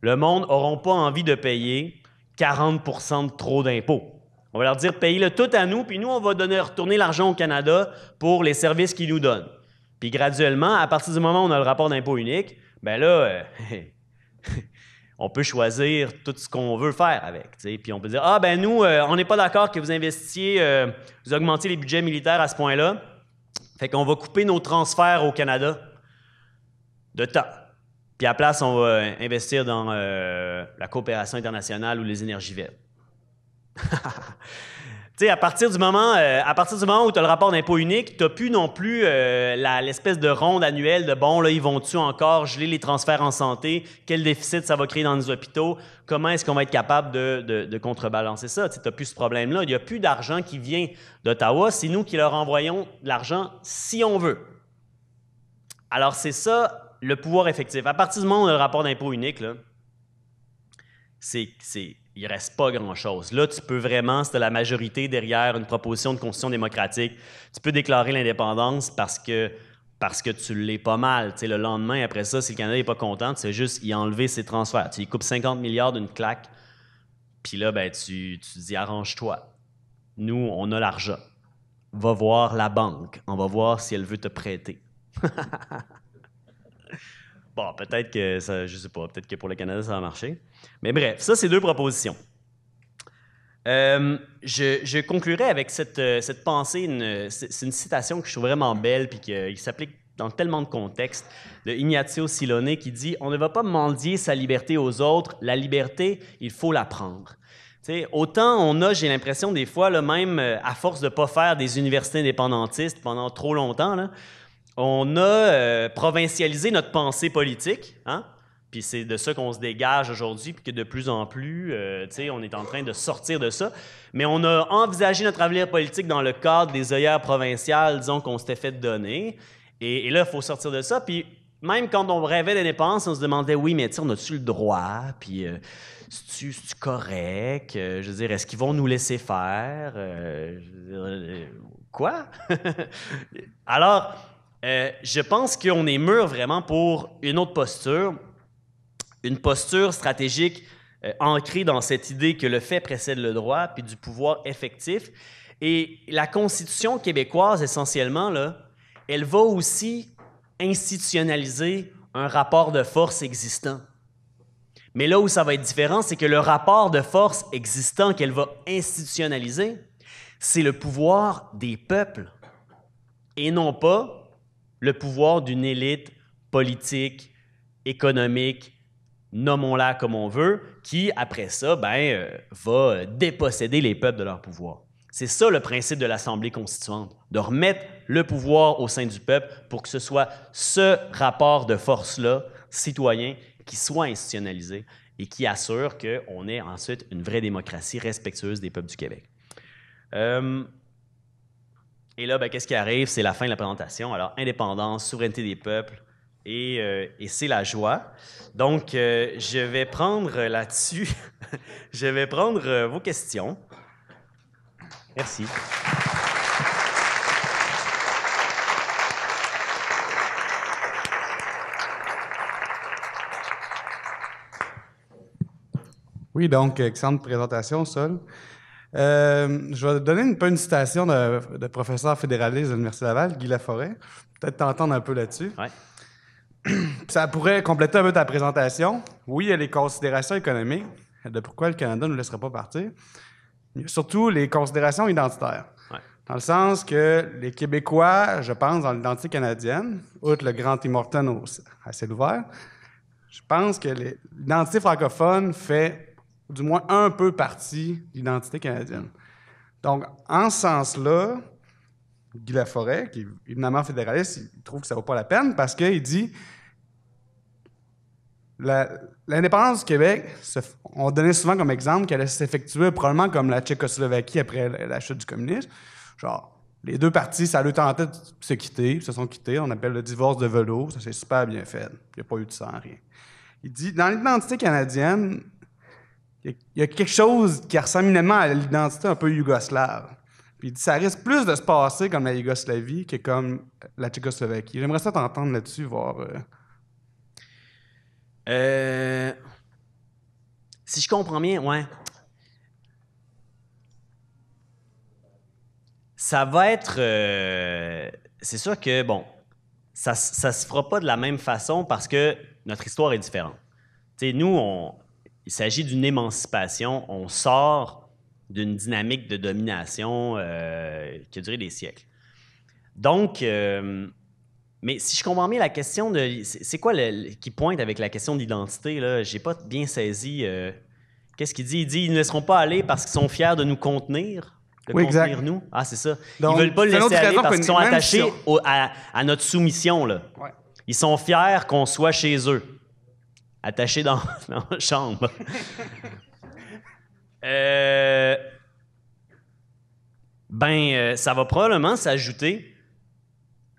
le monde n'auront pas envie de payer 40 de trop d'impôts. On va leur dire, payez-le tout à nous, puis nous, on va donner, retourner l'argent au Canada pour les services qu'ils nous donnent. Puis graduellement, à partir du moment où on a le rapport d'impôt unique, ben là, euh, on peut choisir tout ce qu'on veut faire avec. Puis on peut dire, ah ben nous, euh, on n'est pas d'accord que vous investiez, euh, vous augmentiez les budgets militaires à ce point-là. Fait qu'on va couper nos transferts au Canada de temps. Puis à la place, on va euh, investir dans euh, la coopération internationale ou les énergies vertes. à partir du moment, euh, à partir du moment où tu as le rapport d'impôt unique, tu n'as plus non plus euh, l'espèce de ronde annuelle de bon, là, ils vont-tu encore geler les transferts en santé? Quel déficit ça va créer dans nos hôpitaux? Comment est-ce qu'on va être capable de, de contrebalancer ça? Tu n'as plus ce problème-là. Il n'y a plus d'argent qui vient d'Ottawa. C'est nous qui leur envoyons de l'argent si on veut. Alors, c'est ça le pouvoir effectif. À partir du moment où on a le rapport d'impôt unique, c'est il reste pas grand-chose. Là, tu peux vraiment, c'est la majorité derrière une proposition de constitution démocratique, tu peux déclarer l'indépendance parce que parce que tu l'es pas mal. Tu le lendemain, après ça, si le Canada n'est pas content, c'est juste y enlever ses transferts. Tu coupe 50 milliards d'une claque, puis là, ben, tu, tu dis arrange-toi. Nous, on a l'argent. Va voir la banque. On va voir si elle veut te prêter. peut-être que ça, je sais pas, peut-être que pour le Canada, ça va marcher. Mais bref, ça, c'est deux propositions. Euh, je, conclurai avec cette, euh, pensée, c'est une citation que je trouve vraiment belle puis qui s'applique dans tellement de contextes, de Ignazio Silone qui dit On ne va pas mendier sa liberté aux autres, la liberté, il faut la prendre. autant on a, j'ai l'impression des fois, là, même euh, à force de ne pas faire des universités indépendantistes pendant trop longtemps, là, on a euh, provincialisé notre pensée politique, hein? Puis c'est de ça qu'on se dégage aujourd'hui, puis que de plus en plus, euh, on est en train de sortir de ça. Mais on a envisagé notre avenir politique dans le cadre des œillères provinciales, disons, qu'on s'était fait donner. Et, là, il faut sortir de ça. Puis même quand on rêvait dépenses, on se demandait, oui, mais on a-tu le droit? Puis, euh, c'est-tu correct? je veux dire, est-ce qu'ils vont nous laisser faire? quoi? Alors, euh, je pense qu'on est mûr vraiment pour une autre posture, une posture stratégique euh, ancrée dans cette idée que le fait précède le droit, puis du pouvoir effectif. Et la Constitution québécoise, essentiellement, là, elle va aussi institutionnaliser un rapport de force existant. Mais là où ça va être différent, c'est que le rapport de force existant qu'elle va institutionnaliser, c'est le pouvoir des peuples et non pas le pouvoir d'une élite politique, économique, nommons-la comme on veut, qui, après ça, ben, euh, va déposséder les peuples de leur pouvoir. C'est ça le principe de l'Assemblée constituante, de remettre le pouvoir au sein du peuple pour que ce soit ce rapport de force-là, citoyen, qui soit institutionnalisé et qui assure qu'on ait ensuite une vraie démocratie respectueuse des peuples du Québec. Euh, et là, ben, qu'est-ce qui arrive? C'est la fin de la présentation. Alors, indépendance, souveraineté des peuples, et, euh, c'est la joie. Donc, euh, je vais prendre là-dessus, je vais prendre euh, vos questions. Merci. Oui, donc, excellente présentation, Sol. Euh, je vais donner une, une citation de, professeur fédéraliste de l'Université Laval, Guy Laforêt. Peut-être t'entendre un peu là-dessus. Ça pourrait compléter un peu ta présentation. Oui, il y a les considérations économiques de pourquoi le Canada ne nous laisserait pas partir. surtout les considérations identitaires. Dans le sens que les Québécois, je pense, dans l'identité canadienne, outre le grand Tim à ciel ouvert, je pense que l'identité francophone fait du moins un peu partie de l'identité canadienne. Donc, en ce sens-là, Guy Laforêt, qui est évidemment fédéraliste, il trouve que ça ne vaut pas la peine parce qu'il dit l'indépendance du Québec, on donnait souvent comme exemple qu'elle allait s'effectuer probablement comme la Tchécoslovaquie après la chute du communisme. Genre, les deux parties, ça leur tentait de se quitter, se sont quittés. On appelle le divorce de velours. Ça, s'est super bien fait. Il n'y a pas eu de sang, rien. Il dit, dans l'identité canadienne, il y, a quelque chose qui ressemble énormément à l'identité un peu yougoslave. Puis ça risque plus de se passer comme la Yougoslavie que comme la Tchécoslovaquie. J'aimerais ça t'entendre là-dessus, voir. Euh. Euh, si je comprends bien, ouais. Ça va être. Euh, c'est sûr que, bon, ça ne se fera pas de la même façon parce que notre histoire est différente. Tu sais, nous, on, il s'agit d'une émancipation. On sort d'une dynamique de domination euh, qui a duré des siècles. Donc, euh, mais si je comprends bien la question de. C'est quoi qui pointe avec la question d'identité l'identité? Je n'ai pas bien saisi. Euh, qu'est-ce qu'il dit? Il dit ils ne laisseront pas aller parce qu'ils sont fiers de nous contenir. De contenir nous. Ah, c'est ça. ils ne veulent pas le laisser aller parce qu'ils sont attachés à, notre soumission. Là. Ils sont fiers qu'on soit chez eux attaché dans, la chambre. euh, ben, euh, ça va probablement s'ajouter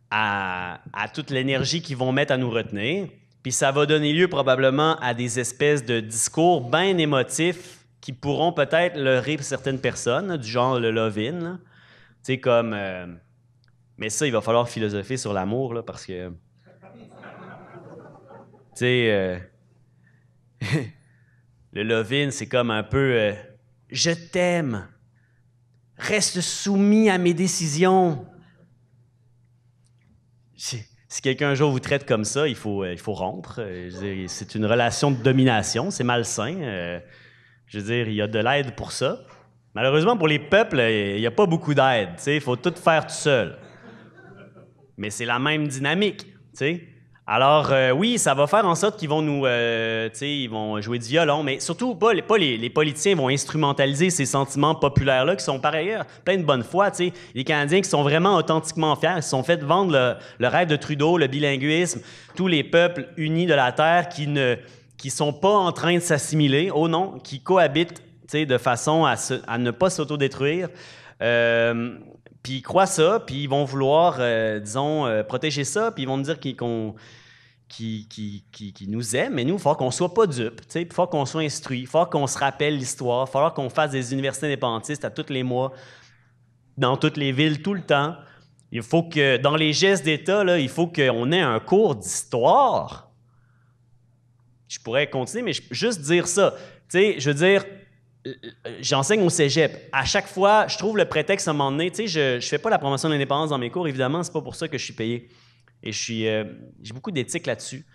à, toute l'énergie qu'ils vont mettre à nous retenir. Puis ça va donner lieu probablement à des espèces de discours bien émotifs qui pourront peut-être leurrer certaines personnes, du genre le love Tu sais, comme. Euh, mais ça, il va falloir philosopher sur l'amour, là, parce que. Tu sais, euh, le Lovin, c'est comme un peu euh, je t'aime, reste soumis à mes décisions. Si quelqu'un un jour vous traite comme ça, il faut, euh, il faut rompre. Euh, c'est une relation de domination, c'est malsain. je veux dire, il y a de l'aide pour ça. Malheureusement, pour les peuples, il n'y a pas beaucoup d'aide. Il faut tout faire tout seul. Mais c'est la même dynamique. sais. Alors euh, oui, ça va faire en sorte qu'ils vont nous, euh, ils vont jouer du violon, mais surtout pas, pas les, les, politiciens vont instrumentaliser ces sentiments populaires là qui sont par ailleurs plein de bonne foi. Les Canadiens qui sont vraiment authentiquement fiers, ils se sont fait vendre le, rêve de Trudeau, le bilinguisme, tous les peuples unis de la terre qui ne qui sont pas en train de s'assimiler, oh non, qui cohabitent de façon à, ne pas s'autodétruire. Euh, puis ils croient ça, puis ils vont vouloir, disons, protéger ça, puis ils vont nous dire qu'ils qui, qui, nous aime, mais nous, il faut qu'on soit pas dupes, il faut qu'on soit instruit, il faut qu'on se rappelle l'histoire, il faut qu'on fasse des universités indépendantistes à tous les mois, dans toutes les villes, tout le temps. Il faut que, dans les gestes d'État, il faut qu'on ait un cours d'histoire. Je pourrais continuer, mais je, juste dire ça. je veux dire, j'enseigne au cégep. À chaque fois, je trouve le prétexte à un moment donné. Je ne fais pas la promotion de l'indépendance dans mes cours, évidemment, c'est pas pour ça que je suis payé. Et euh, j'ai beaucoup d'éthique là-dessus.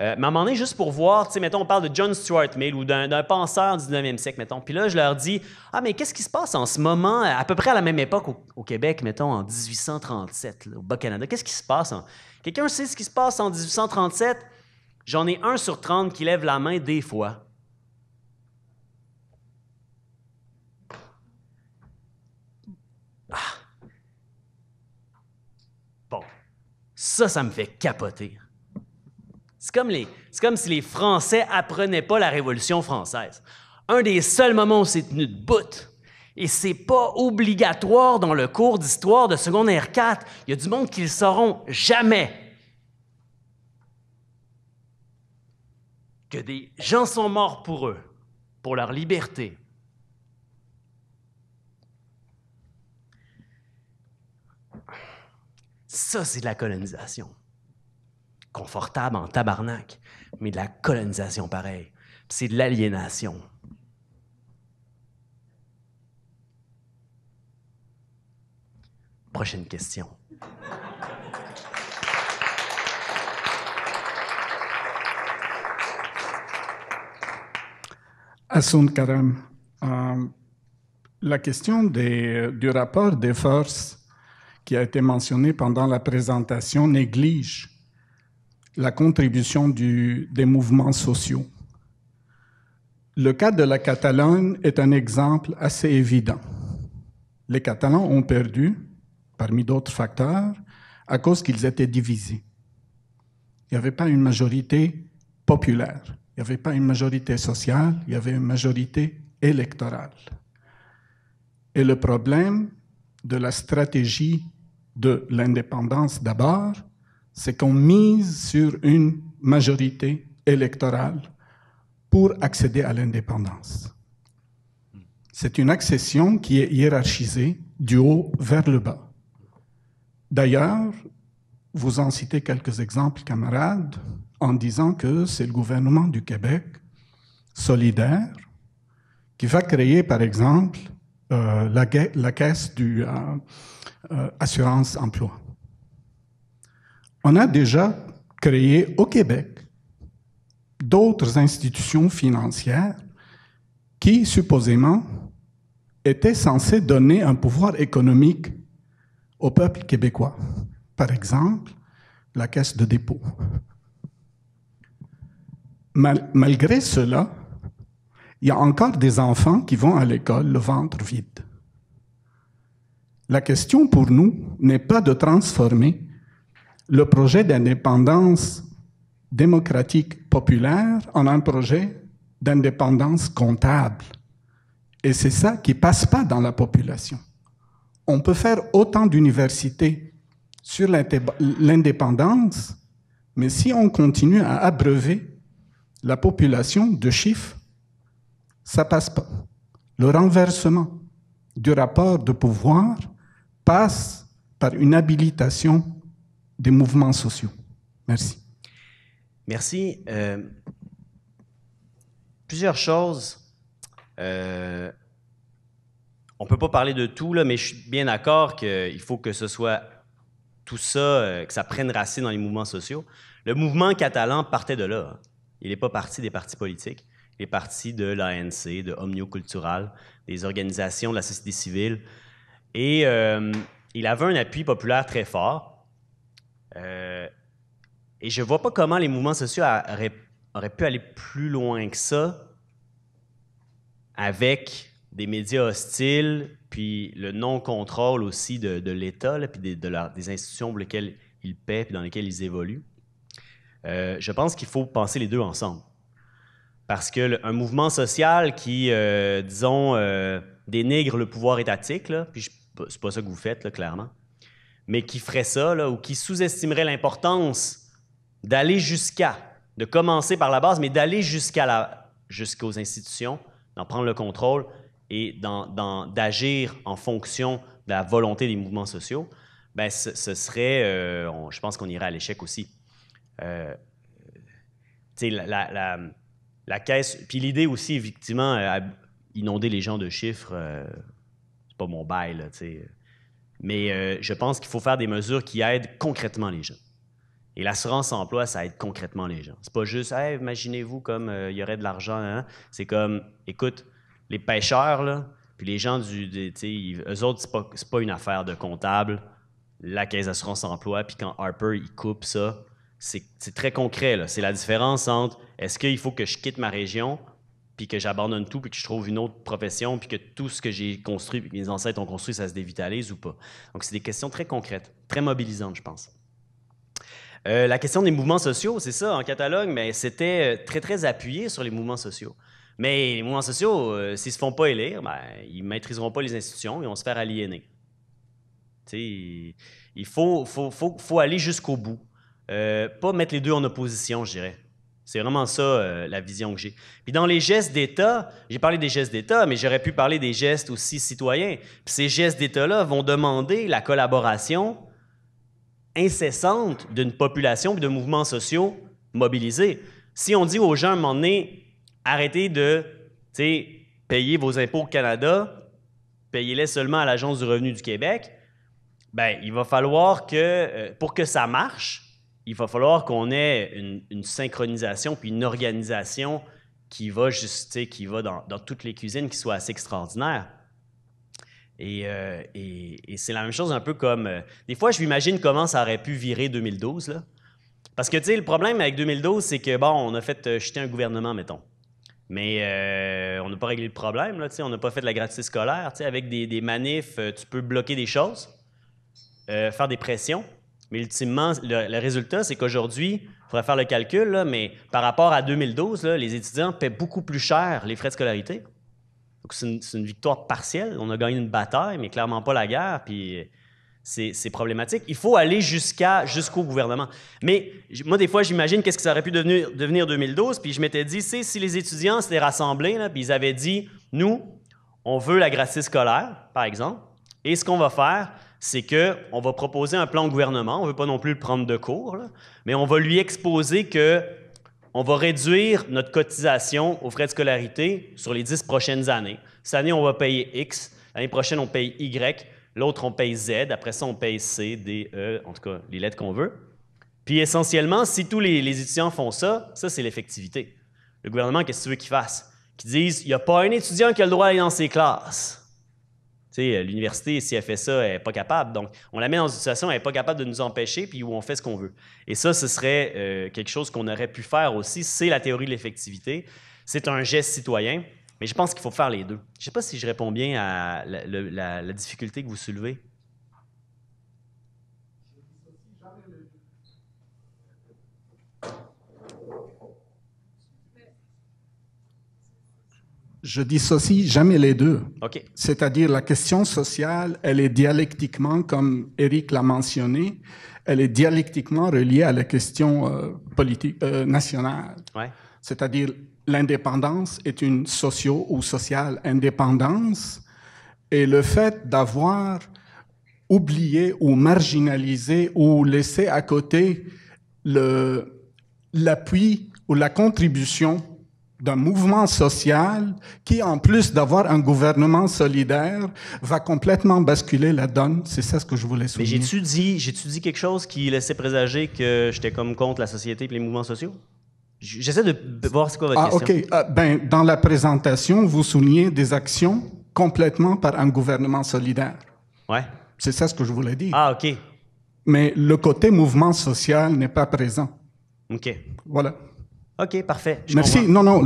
Euh, mais à un moment donné, juste pour voir, tu sais, mettons, on parle de John Stuart Mill ou d'un penseur du 19e siècle, mettons. Puis là, je leur dis Ah, mais qu'est-ce qui se passe en ce moment, à peu près à la même époque au, Québec, mettons, en 1837, au Bas-Canada Qu'est-ce qui se passe Quelqu'un sait ce qui se passe en 1837 J'en ai un sur 30 qui lève la main des fois. Ça, ça me fait capoter. C'est comme, si les Français apprenaient pas la Révolution française. Un des seuls moments où c'est tenu de bout. Et c'est pas obligatoire dans le cours d'histoire de secondaire 4. Il y a du monde qui le sauront jamais. Que des gens sont morts pour eux, pour leur liberté, Ça, c'est de la colonisation. Confortable en tabarnak, mais de la colonisation pareil. C'est de l'aliénation. Prochaine question. Assun Karam, euh, la question du rapport des forces qui a été mentionné pendant la présentation néglige la contribution du, des mouvements sociaux. Le cas de la Catalogne est un exemple assez évident. Les Catalans ont perdu, parmi d'autres facteurs, à cause qu'ils étaient divisés. Il n'y avait pas une majorité populaire, il n'y avait pas une majorité sociale, il y avait une majorité électorale. Et le problème de la stratégie de l'indépendance d'abord, c'est qu'on mise sur une majorité électorale pour accéder à l'indépendance. C'est une accession qui est hiérarchisée du haut vers le bas. D'ailleurs, vous en citez quelques exemples, camarades, en disant que c'est le gouvernement du Québec, solidaire, qui va créer, par exemple, euh, la, la, caisse du, euh, euh, assurance emploi. On a déjà créé au Québec d'autres institutions financières qui, supposément, étaient censées donner un pouvoir économique au peuple québécois. Par exemple, la caisse de dépôt. malgré cela, il y a encore des enfants qui vont à l'école le ventre vide. La question pour nous n'est pas de transformer le projet d'indépendance démocratique populaire en un projet d'indépendance comptable. Et c'est ça qui passe pas dans la population. On peut faire autant d'universités sur l'indépendance, mais si on continue à abreuver la population de chiffres, ça passe pas. Le renversement du rapport de pouvoir passe par une habilitation des mouvements sociaux. Merci. Merci. Euh, plusieurs choses. Euh, on ne peut pas parler de tout, là, mais je suis bien d'accord qu'il faut que ce soit tout ça, euh, que ça prenne racine dans les mouvements sociaux. Le mouvement catalan partait de là. Hein. Il n'est pas parti des partis politiques. Il est parti de l'ANC, de Omnio Cultural, des organisations de la société civile, et euh, il avait un appui populaire très fort. Euh, et je ne vois pas comment les mouvements sociaux auraient, pu aller plus loin que ça avec des médias hostiles, puis le non-contrôle aussi de, l'État, puis des, institutions pour lesquelles ils paient, puis dans lesquelles ils évoluent. Euh, je pense qu'il faut penser les deux ensemble. Parce qu'un mouvement social qui, disons, dénigre le pouvoir étatique, là, puis c'est pas ça que vous faites, là, clairement, mais qui ferait ça ou qui sous-estimerait l'importance d'aller jusqu'à, de commencer par la base, mais d'aller jusqu'à la, jusqu'aux institutions, d'en prendre le contrôle et d'agir en fonction de la volonté des mouvements sociaux, ben ce, serait, euh, je pense qu'on irait à l'échec aussi. Euh, la, la, caisse, puis l'idée aussi, effectivement, euh, inonder les gens de chiffres, euh, pas mon bail, Mais euh, je pense qu'il faut faire des mesures qui aident concrètement les gens. Et l'assurance emploi, ça aide concrètement les gens. C'est pas juste, imaginez-vous comme euh, il y aurait de l'argent. Hein, hein. C'est comme, écoute, les pêcheurs, là, puis les gens du. tu eux autres, c'est pas, pas une affaire de comptable, la caisse d'assurance emploi, puis quand Harper, il coupe ça, c'est très concret. C'est la différence entre est-ce qu'il faut que je quitte ma région puis que j'abandonne tout, puis que je trouve une autre profession, puis que tout ce que j'ai construit, puis que mes ancêtres ont construit, ça se dévitalise ou pas. Donc, c'est des questions très concrètes, très mobilisantes, je pense. Euh, la question des mouvements sociaux, c'est ça, en catalogue, mais c'était euh, très, très appuyé sur les mouvements sociaux. Mais les mouvements sociaux, euh, s'ils ne se font pas élire, ben, ils ne maîtriseront pas les institutions, ils vont se faire aliéner. T'sais, il faut, faut, aller jusqu'au bout. pas mettre les deux en opposition, je dirais. C'est vraiment ça euh, la vision que j'ai. Puis dans les gestes d'État, j'ai parlé des gestes d'État, mais j'aurais pu parler des gestes aussi citoyens. Puis ces gestes d'État-là vont demander la collaboration incessante d'une population et de mouvements sociaux mobilisés. Si on dit aux gens à un moment donné, arrêtez de payer vos impôts au Canada, payez-les seulement à l'Agence du revenu du Québec, ben, il va falloir que, euh, pour que ça marche, il va falloir qu'on ait une, synchronisation puis une organisation qui va juste, qui va dans, toutes les cuisines, qui soit assez extraordinaire. Euh, et, c'est la même chose un peu comme... Euh, des fois, je m'imagine comment ça aurait pu virer 2012. Là. Parce que, tu sais, le problème avec 2012, c'est que, bon, on a fait euh, jeter un gouvernement, mettons. Mais on n'a pas réglé le problème, là, on n'a pas fait de la gratuité scolaire. Avec des, manifs, tu peux bloquer des choses, faire des pressions. Mais ultimement, le, résultat, c'est qu'aujourd'hui, il faudrait faire le calcul, mais par rapport à 2012, les étudiants paient beaucoup plus cher les frais de scolarité. Donc, c'est une, victoire partielle. On a gagné une bataille, mais clairement pas la guerre. Puis euh, c'est problématique. Il faut aller jusqu'à jusqu'au gouvernement. Mais moi, des fois, j'imagine qu'est-ce que ça aurait pu devenir, 2012. Puis je m'étais dit, c'est si les étudiants s'étaient rassemblés, puis ils avaient dit, nous, on veut la gratuité scolaire, par exemple. Et ce qu'on va faire, c'est qu'on va proposer un plan au gouvernement, on ne veut pas non plus le prendre de court, mais on va lui exposer que on va réduire notre cotisation aux frais de scolarité sur les dix prochaines années. Cette année, on va payer X, l'année prochaine, on paye Y, l'autre, on paye Z, après ça, on paye C, D, E, en tout cas, les lettres qu'on veut. Puis essentiellement, si tous les, étudiants font ça, ça, c'est l'effectivité. Le gouvernement, qu'est-ce que tu qu'il fasse? Qu'ils dise « il n'y a pas un étudiant qui a le droit d'aller dans ses classes l'université, si elle fait ça, elle n'est pas capable. Donc, on la met dans une situation où elle n'est pas capable de nous empêcher, puis où on fait ce qu'on veut. Et ça, ce serait euh, quelque chose qu'on aurait pu faire aussi. C'est la théorie de l'effectivité. C'est un geste citoyen, mais je pense qu'il faut faire les deux. Je ne sais pas si je réponds bien à la difficulté que vous soulevez. Je dissocie jamais les deux. C'est-à-dire la question sociale, elle est dialectiquement, comme Eric l'a mentionné, elle est dialectiquement reliée à la question euh, politique euh, nationale. Ouais. C'est-à-dire l'indépendance est une socio ou sociale indépendance et le fait d'avoir oublié ou marginalisé ou laissé à côté l'appui ou la contribution d'un mouvement social qui, en plus d'avoir un gouvernement solidaire, va complètement basculer la donne. C'est ça ce que je voulais souligner. Mais j'ai-tu dit, quelque chose qui laissait présager que j'étais comme contre la société et les mouvements sociaux? J'essaie de voir c'est quoi votre ah, OK. Ah, ben, dans la présentation, vous soulignez des actions complètement par un gouvernement solidaire. Ouais. C'est ça ce que je voulais dire. Ah, OK. Mais le côté mouvement social n'est pas présent. OK. Voilà. OK, parfait. Merci. Non, non,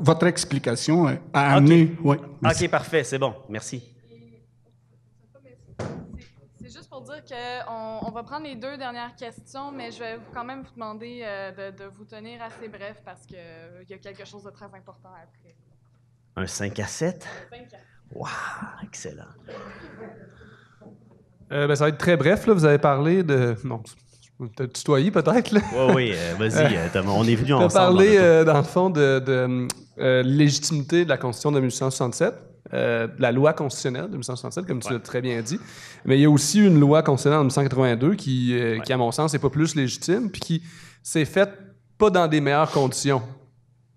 votre explication a amené. OK, parfait, c'est bon. Merci. C'est juste pour dire qu'on on va prendre les deux dernières questions, mais je vais quand même vous demander euh, de, vous tenir assez bref parce qu'il euh, y a quelque chose de très important après. Un 5 à 7? Un 5 à 7. Wow, excellent. Euh, ben, ça va être très bref. Là. Vous avez parlé de. Non, te tutoyer peut-être. Oui, oui, euh, vas-y, euh, euh, on est venu ensemble. parler dans, dans le fond, de, légitimité de la Constitution de 1867, la loi constitutionnelle de 1867, comme tu l'as très bien dit. Mais il y a aussi une loi constitutionnelle de 1982 qui, qui à mon sens, n'est pas plus légitime, puis qui s'est faite pas dans des meilleures conditions,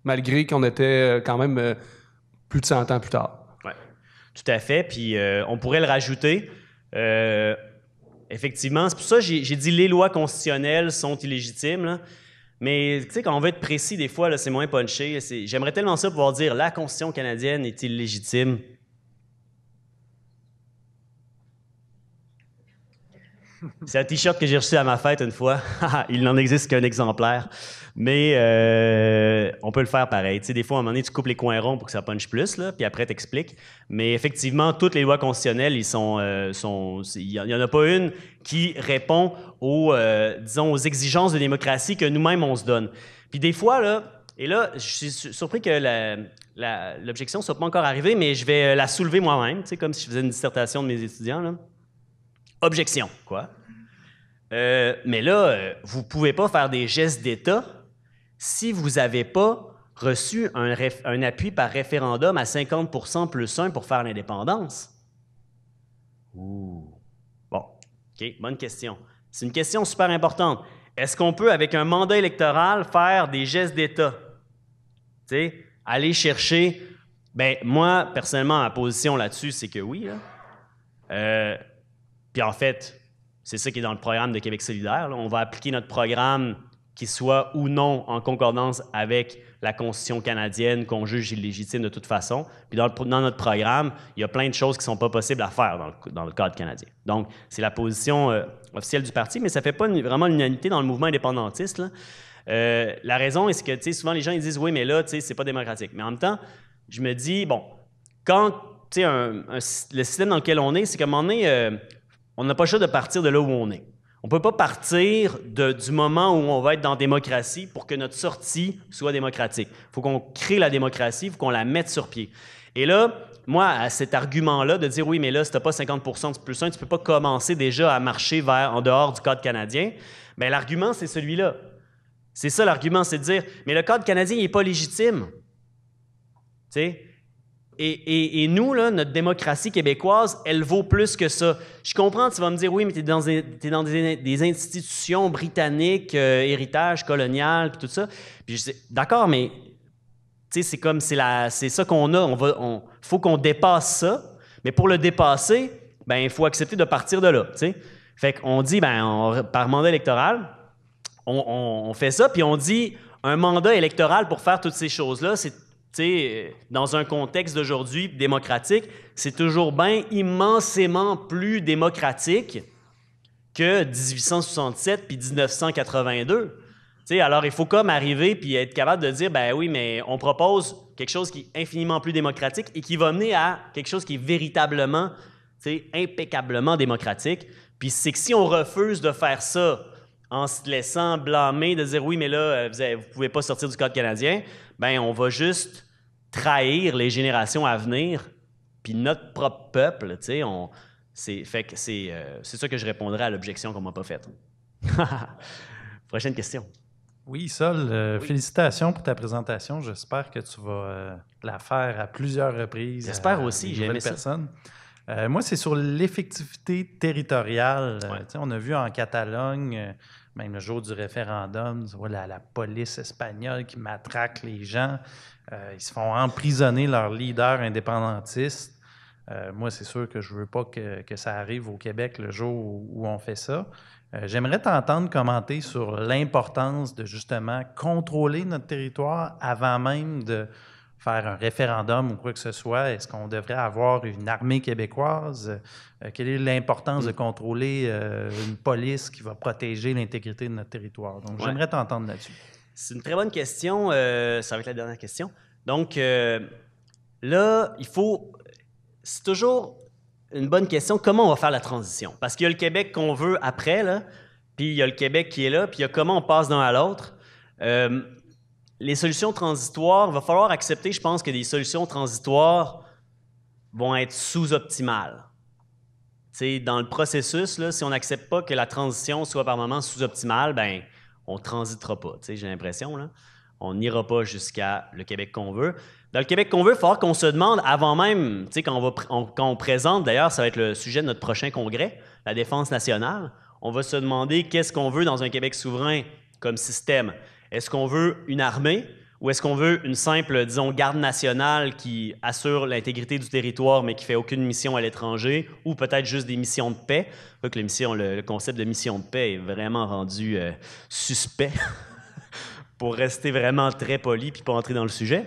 malgré qu'on était quand même plus de 100 ans plus tard. Oui, tout à fait. Puis on pourrait le rajouter. Effectivement, c'est pour ça que j'ai dit les lois constitutionnelles sont illégitimes. Mais tu sais, quand on veut être précis, des fois, c'est moins punché. J'aimerais tellement ça pouvoir dire la Constitution canadienne est illégitime. C'est un t-shirt que j'ai reçu à ma fête une fois. Il n'en existe qu'un exemplaire. Mais euh, on peut le faire pareil. Tu sais, des fois, à un moment donné, tu coupes les coins ronds pour que ça punche plus, là, puis après, t'expliques. Mais effectivement, toutes les lois constitutionnelles, sont, euh, sont il n'y en a pas une qui répond aux, euh, disons, aux exigences de démocratie que nous-mêmes, on se donne. Puis des fois, là, et là, je suis surpris que l'objection ne soit pas encore arrivée, mais je vais euh, la soulever moi-même, tu sais, comme si je faisais une dissertation de mes étudiants, là. Objection, quoi. Euh, mais là, euh, vous ne pouvez pas faire des gestes d'État si vous n'avez pas reçu un, appui par référendum à 50 plus 1 pour faire l'indépendance? Ouh. Bon, OK, bonne question. C'est une question super importante. Est-ce qu'on peut, avec un mandat électoral, faire des gestes d'État? Tu sais, aller chercher. Bien, moi, personnellement, ma position là-dessus, c'est que oui. Euh, puis en fait, c'est ça qui est dans le programme de Québec solidaire. On va appliquer notre programme qui soit ou non en concordance avec la Constitution canadienne qu'on juge illégitime de toute façon. Puis dans, notre programme, il y a plein de choses qui ne sont pas possibles à faire dans le, cadre canadien. Donc, c'est la position euh, officielle du parti, mais ça ne fait pas une, vraiment l'unanimité dans le mouvement indépendantiste. Euh, la raison est que souvent les gens disent oui, mais là, c'est pas démocratique. Mais en même temps, je me dis, bon, quand tu un, le système dans lequel on est, c'est qu'à un moment donné, euh, on n'a pas le choix de partir de là où on est. On ne peut pas partir du moment où on va être dans démocratie pour que notre sortie soit démocratique. Il faut qu'on crée la démocratie, il faut qu'on la mette sur pied. Et là, moi, à cet argument-là de dire oui, mais là, si tu pas 50 de plus 1, tu ne peux pas commencer déjà à marcher en dehors du Code canadien, Mais ben, l'argument, c'est celui-là. C'est ça l'argument, c'est de dire, mais le Code canadien n'est pas légitime. Tu et, nous, notre démocratie québécoise, elle vaut plus que ça. Je comprends, tu vas me dire, oui, mais tu es dans, des, institutions britanniques, euh, héritage colonial, puis tout ça. Puis je dis, d'accord, mais c'est comme, c'est ça qu'on a. On faut qu'on dépasse ça. Mais pour le dépasser, ben, il faut accepter de partir de là. T'sais. Fait qu'on dit, ben, par mandat électoral, on fait ça, puis on dit, un mandat électoral pour faire toutes ces choses-là, c'est T'sais, dans un contexte d'aujourd'hui démocratique, c'est toujours bien immensément plus démocratique que 1867 puis 1982. T'sais, alors, il faut comme arriver puis être capable de dire, ben oui, mais on propose quelque chose qui est infiniment plus démocratique et qui va mener à quelque chose qui est véritablement, impeccablement démocratique. Puis c'est que si on refuse de faire ça en se laissant blâmer, de dire, oui, mais là, vous ne pouvez pas sortir du Code canadien, ben on va juste trahir les générations à venir, puis notre propre peuple, tu sais, on... C'est, fait que c'est, euh, ça que je répondrai à l'objection qu'on m'a pas faite. Prochaine question. Oui, Sol, euh, félicitations pour ta présentation. J'espère que tu vas euh, la faire à plusieurs reprises. J'espère aussi, j'ai moi, c'est sur l'effectivité territoriale. On a vu en Catalogne même le jour du référendum, la, police espagnole qui matraque les gens. Euh, ils se font emprisonner leurs leaders indépendantistes. Euh, moi, c'est sûr que je ne veux pas que, ça arrive au Québec le jour où, on fait ça. Euh, j'aimerais t'entendre commenter sur l'importance de justement contrôler notre territoire avant même de, faire un référendum ou quoi que ce soit? Est-ce qu'on devrait avoir une armée québécoise? Euh, quelle est l'importance de hmm. contrôler euh, une police qui va protéger l'intégrité de notre territoire? Donc, j'aimerais t'entendre là-dessus. C'est une très bonne question. Euh, ça va être la dernière question. Donc, là, il faut. C'est toujours une bonne question. Comment on va faire la transition? Parce qu'il y a le Québec qu'on veut après, là, puis il y a le Québec qui est là, puis il y a comment on passe d'un à l'autre les solutions transitoires, il va falloir accepter, je pense, que des solutions transitoires vont être sous-optimales. Dans le processus, si on n'accepte pas que la transition soit par moment sous-optimale, ben, on ne transitera pas, j'ai l'impression. Là. On n'ira pas jusqu'à le Québec qu'on veut. Dans le Québec qu'on veut, il va falloir qu'on se demande avant même, quand quand on présente, d'ailleurs, ça va être le sujet de notre prochain congrès, la défense nationale, on va se demander qu'est-ce qu'on veut dans un Québec souverain comme système. Est-ce qu'on veut une armée ou est-ce qu'on veut une simple, disons, garde nationale qui assure l'intégrité du territoire mais qui fait aucune mission à l'étranger ou peut-être juste des missions de paix? Que le, concept de mission de paix est vraiment rendu euh, suspect pour rester vraiment très poli puis pas entrer dans le sujet.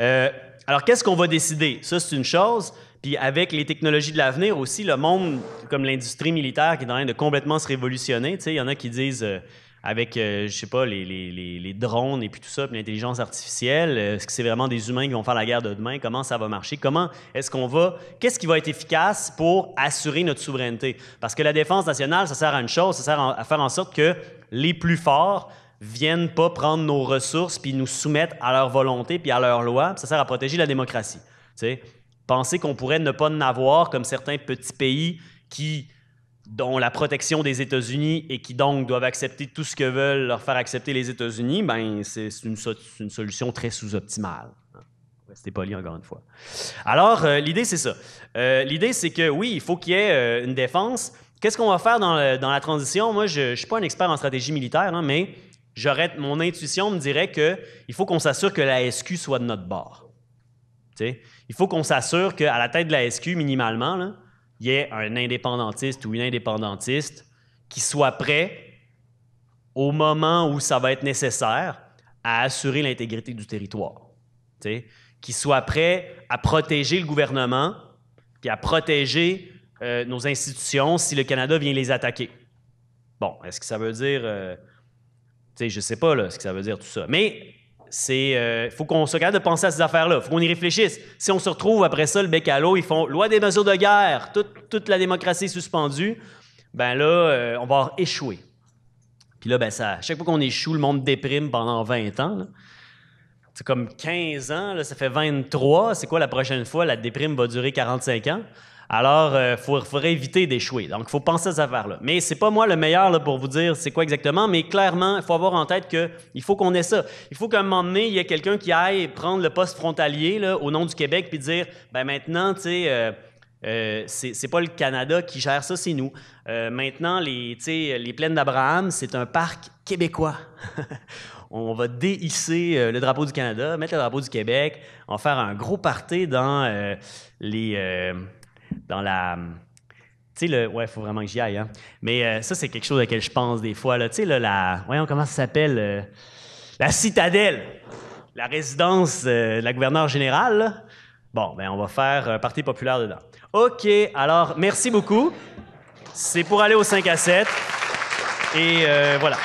Euh, alors, qu'est-ce qu'on va décider? Ça, c'est une chose. Puis avec les technologies de l'avenir aussi, le monde, comme l'industrie militaire qui est en train de complètement se révolutionner, il y en a qui disent... Euh, avec, je euh, je sais pas, les, les, les, drones et puis tout ça, puis l'intelligence artificielle? Euh, est-ce que c'est vraiment des humains qui vont faire la guerre de demain? Comment ça va marcher? Comment est-ce qu'on va... Qu'est-ce qui va être efficace pour assurer notre souveraineté? Parce que la défense nationale, ça sert à une chose, ça sert à faire en sorte que les plus forts viennent pas prendre nos ressources puis nous soumettre à leur volonté puis à leur loi. Ça sert à protéger la démocratie. Pensez Penser qu'on pourrait ne pas en avoir comme certains petits pays qui dont la protection des États-Unis et qui donc doivent accepter tout ce que veulent leur faire accepter les États-Unis, ben c'est une, solution très sous-optimale. pas poli encore une fois. Alors, euh, l'idée, c'est ça. Euh, l'idée, c'est que oui, il faut qu'il y ait euh, une défense. Qu'est-ce qu'on va faire dans, la transition? Moi, je ne suis pas un expert en stratégie militaire, hein, mais mon intuition me dirait qu'il faut qu'on s'assure que la SQ soit de notre bord. sais? Il faut qu'on s'assure qu'à la tête de la SQ, minimalement, là, il y ait un indépendantiste ou une indépendantiste qui soit prêt, au moment où ça va être nécessaire, à assurer l'intégrité du territoire. Qui soit prêt à protéger le gouvernement, puis à protéger euh, nos institutions si le Canada vient les attaquer. Bon, est-ce que ça veut dire... Euh, sais, je sais pas là, ce que ça veut dire tout ça. Mais c'est euh, faut qu'on se garde de penser à ces affaires-là. faut qu'on y réfléchisse. Si on se retrouve après ça, le bec à l'eau, ils font loi des mesures de guerre, toute, la démocratie suspendue, ben là, euh, on va échouer. Puis là, ben ça, à chaque fois qu'on échoue, le monde déprime pendant 20 ans. C'est comme 15 ans, ça fait 23. C'est quoi la prochaine fois? La déprime va durer 45 ans. Alors, il euh, faudrait éviter d'échouer. Donc, il faut penser à ça, affaire-là. Mais c'est pas moi le meilleur là, pour vous dire c'est quoi exactement, mais clairement, il faut avoir en tête qu'il faut qu'on ait ça. Il faut qu'à un moment donné, il y ait quelqu'un qui aille prendre le poste frontalier au nom du Québec puis dire ben maintenant, tu sais. Euh, euh, c'est pas le Canada qui gère ça, c'est nous. maintenant, les, les plaines d'Abraham, c'est un parc québécois. on va déhisser le drapeau du Canada, mettre le drapeau du Québec, va faire un gros party dans les, dans la. Tu sais, Ouais, il faut vraiment que j'y aille. Hein. Mais euh, ça, c'est quelque chose à laquelle je pense des fois. Tu sais, là, la. Voyons comment ça s'appelle. Euh, la citadelle, la résidence euh, de la gouverneure générale. Bon, ben, on va faire un parti populaire dedans. OK, alors, merci beaucoup. C'est pour aller au 5 à 7. Et voilà.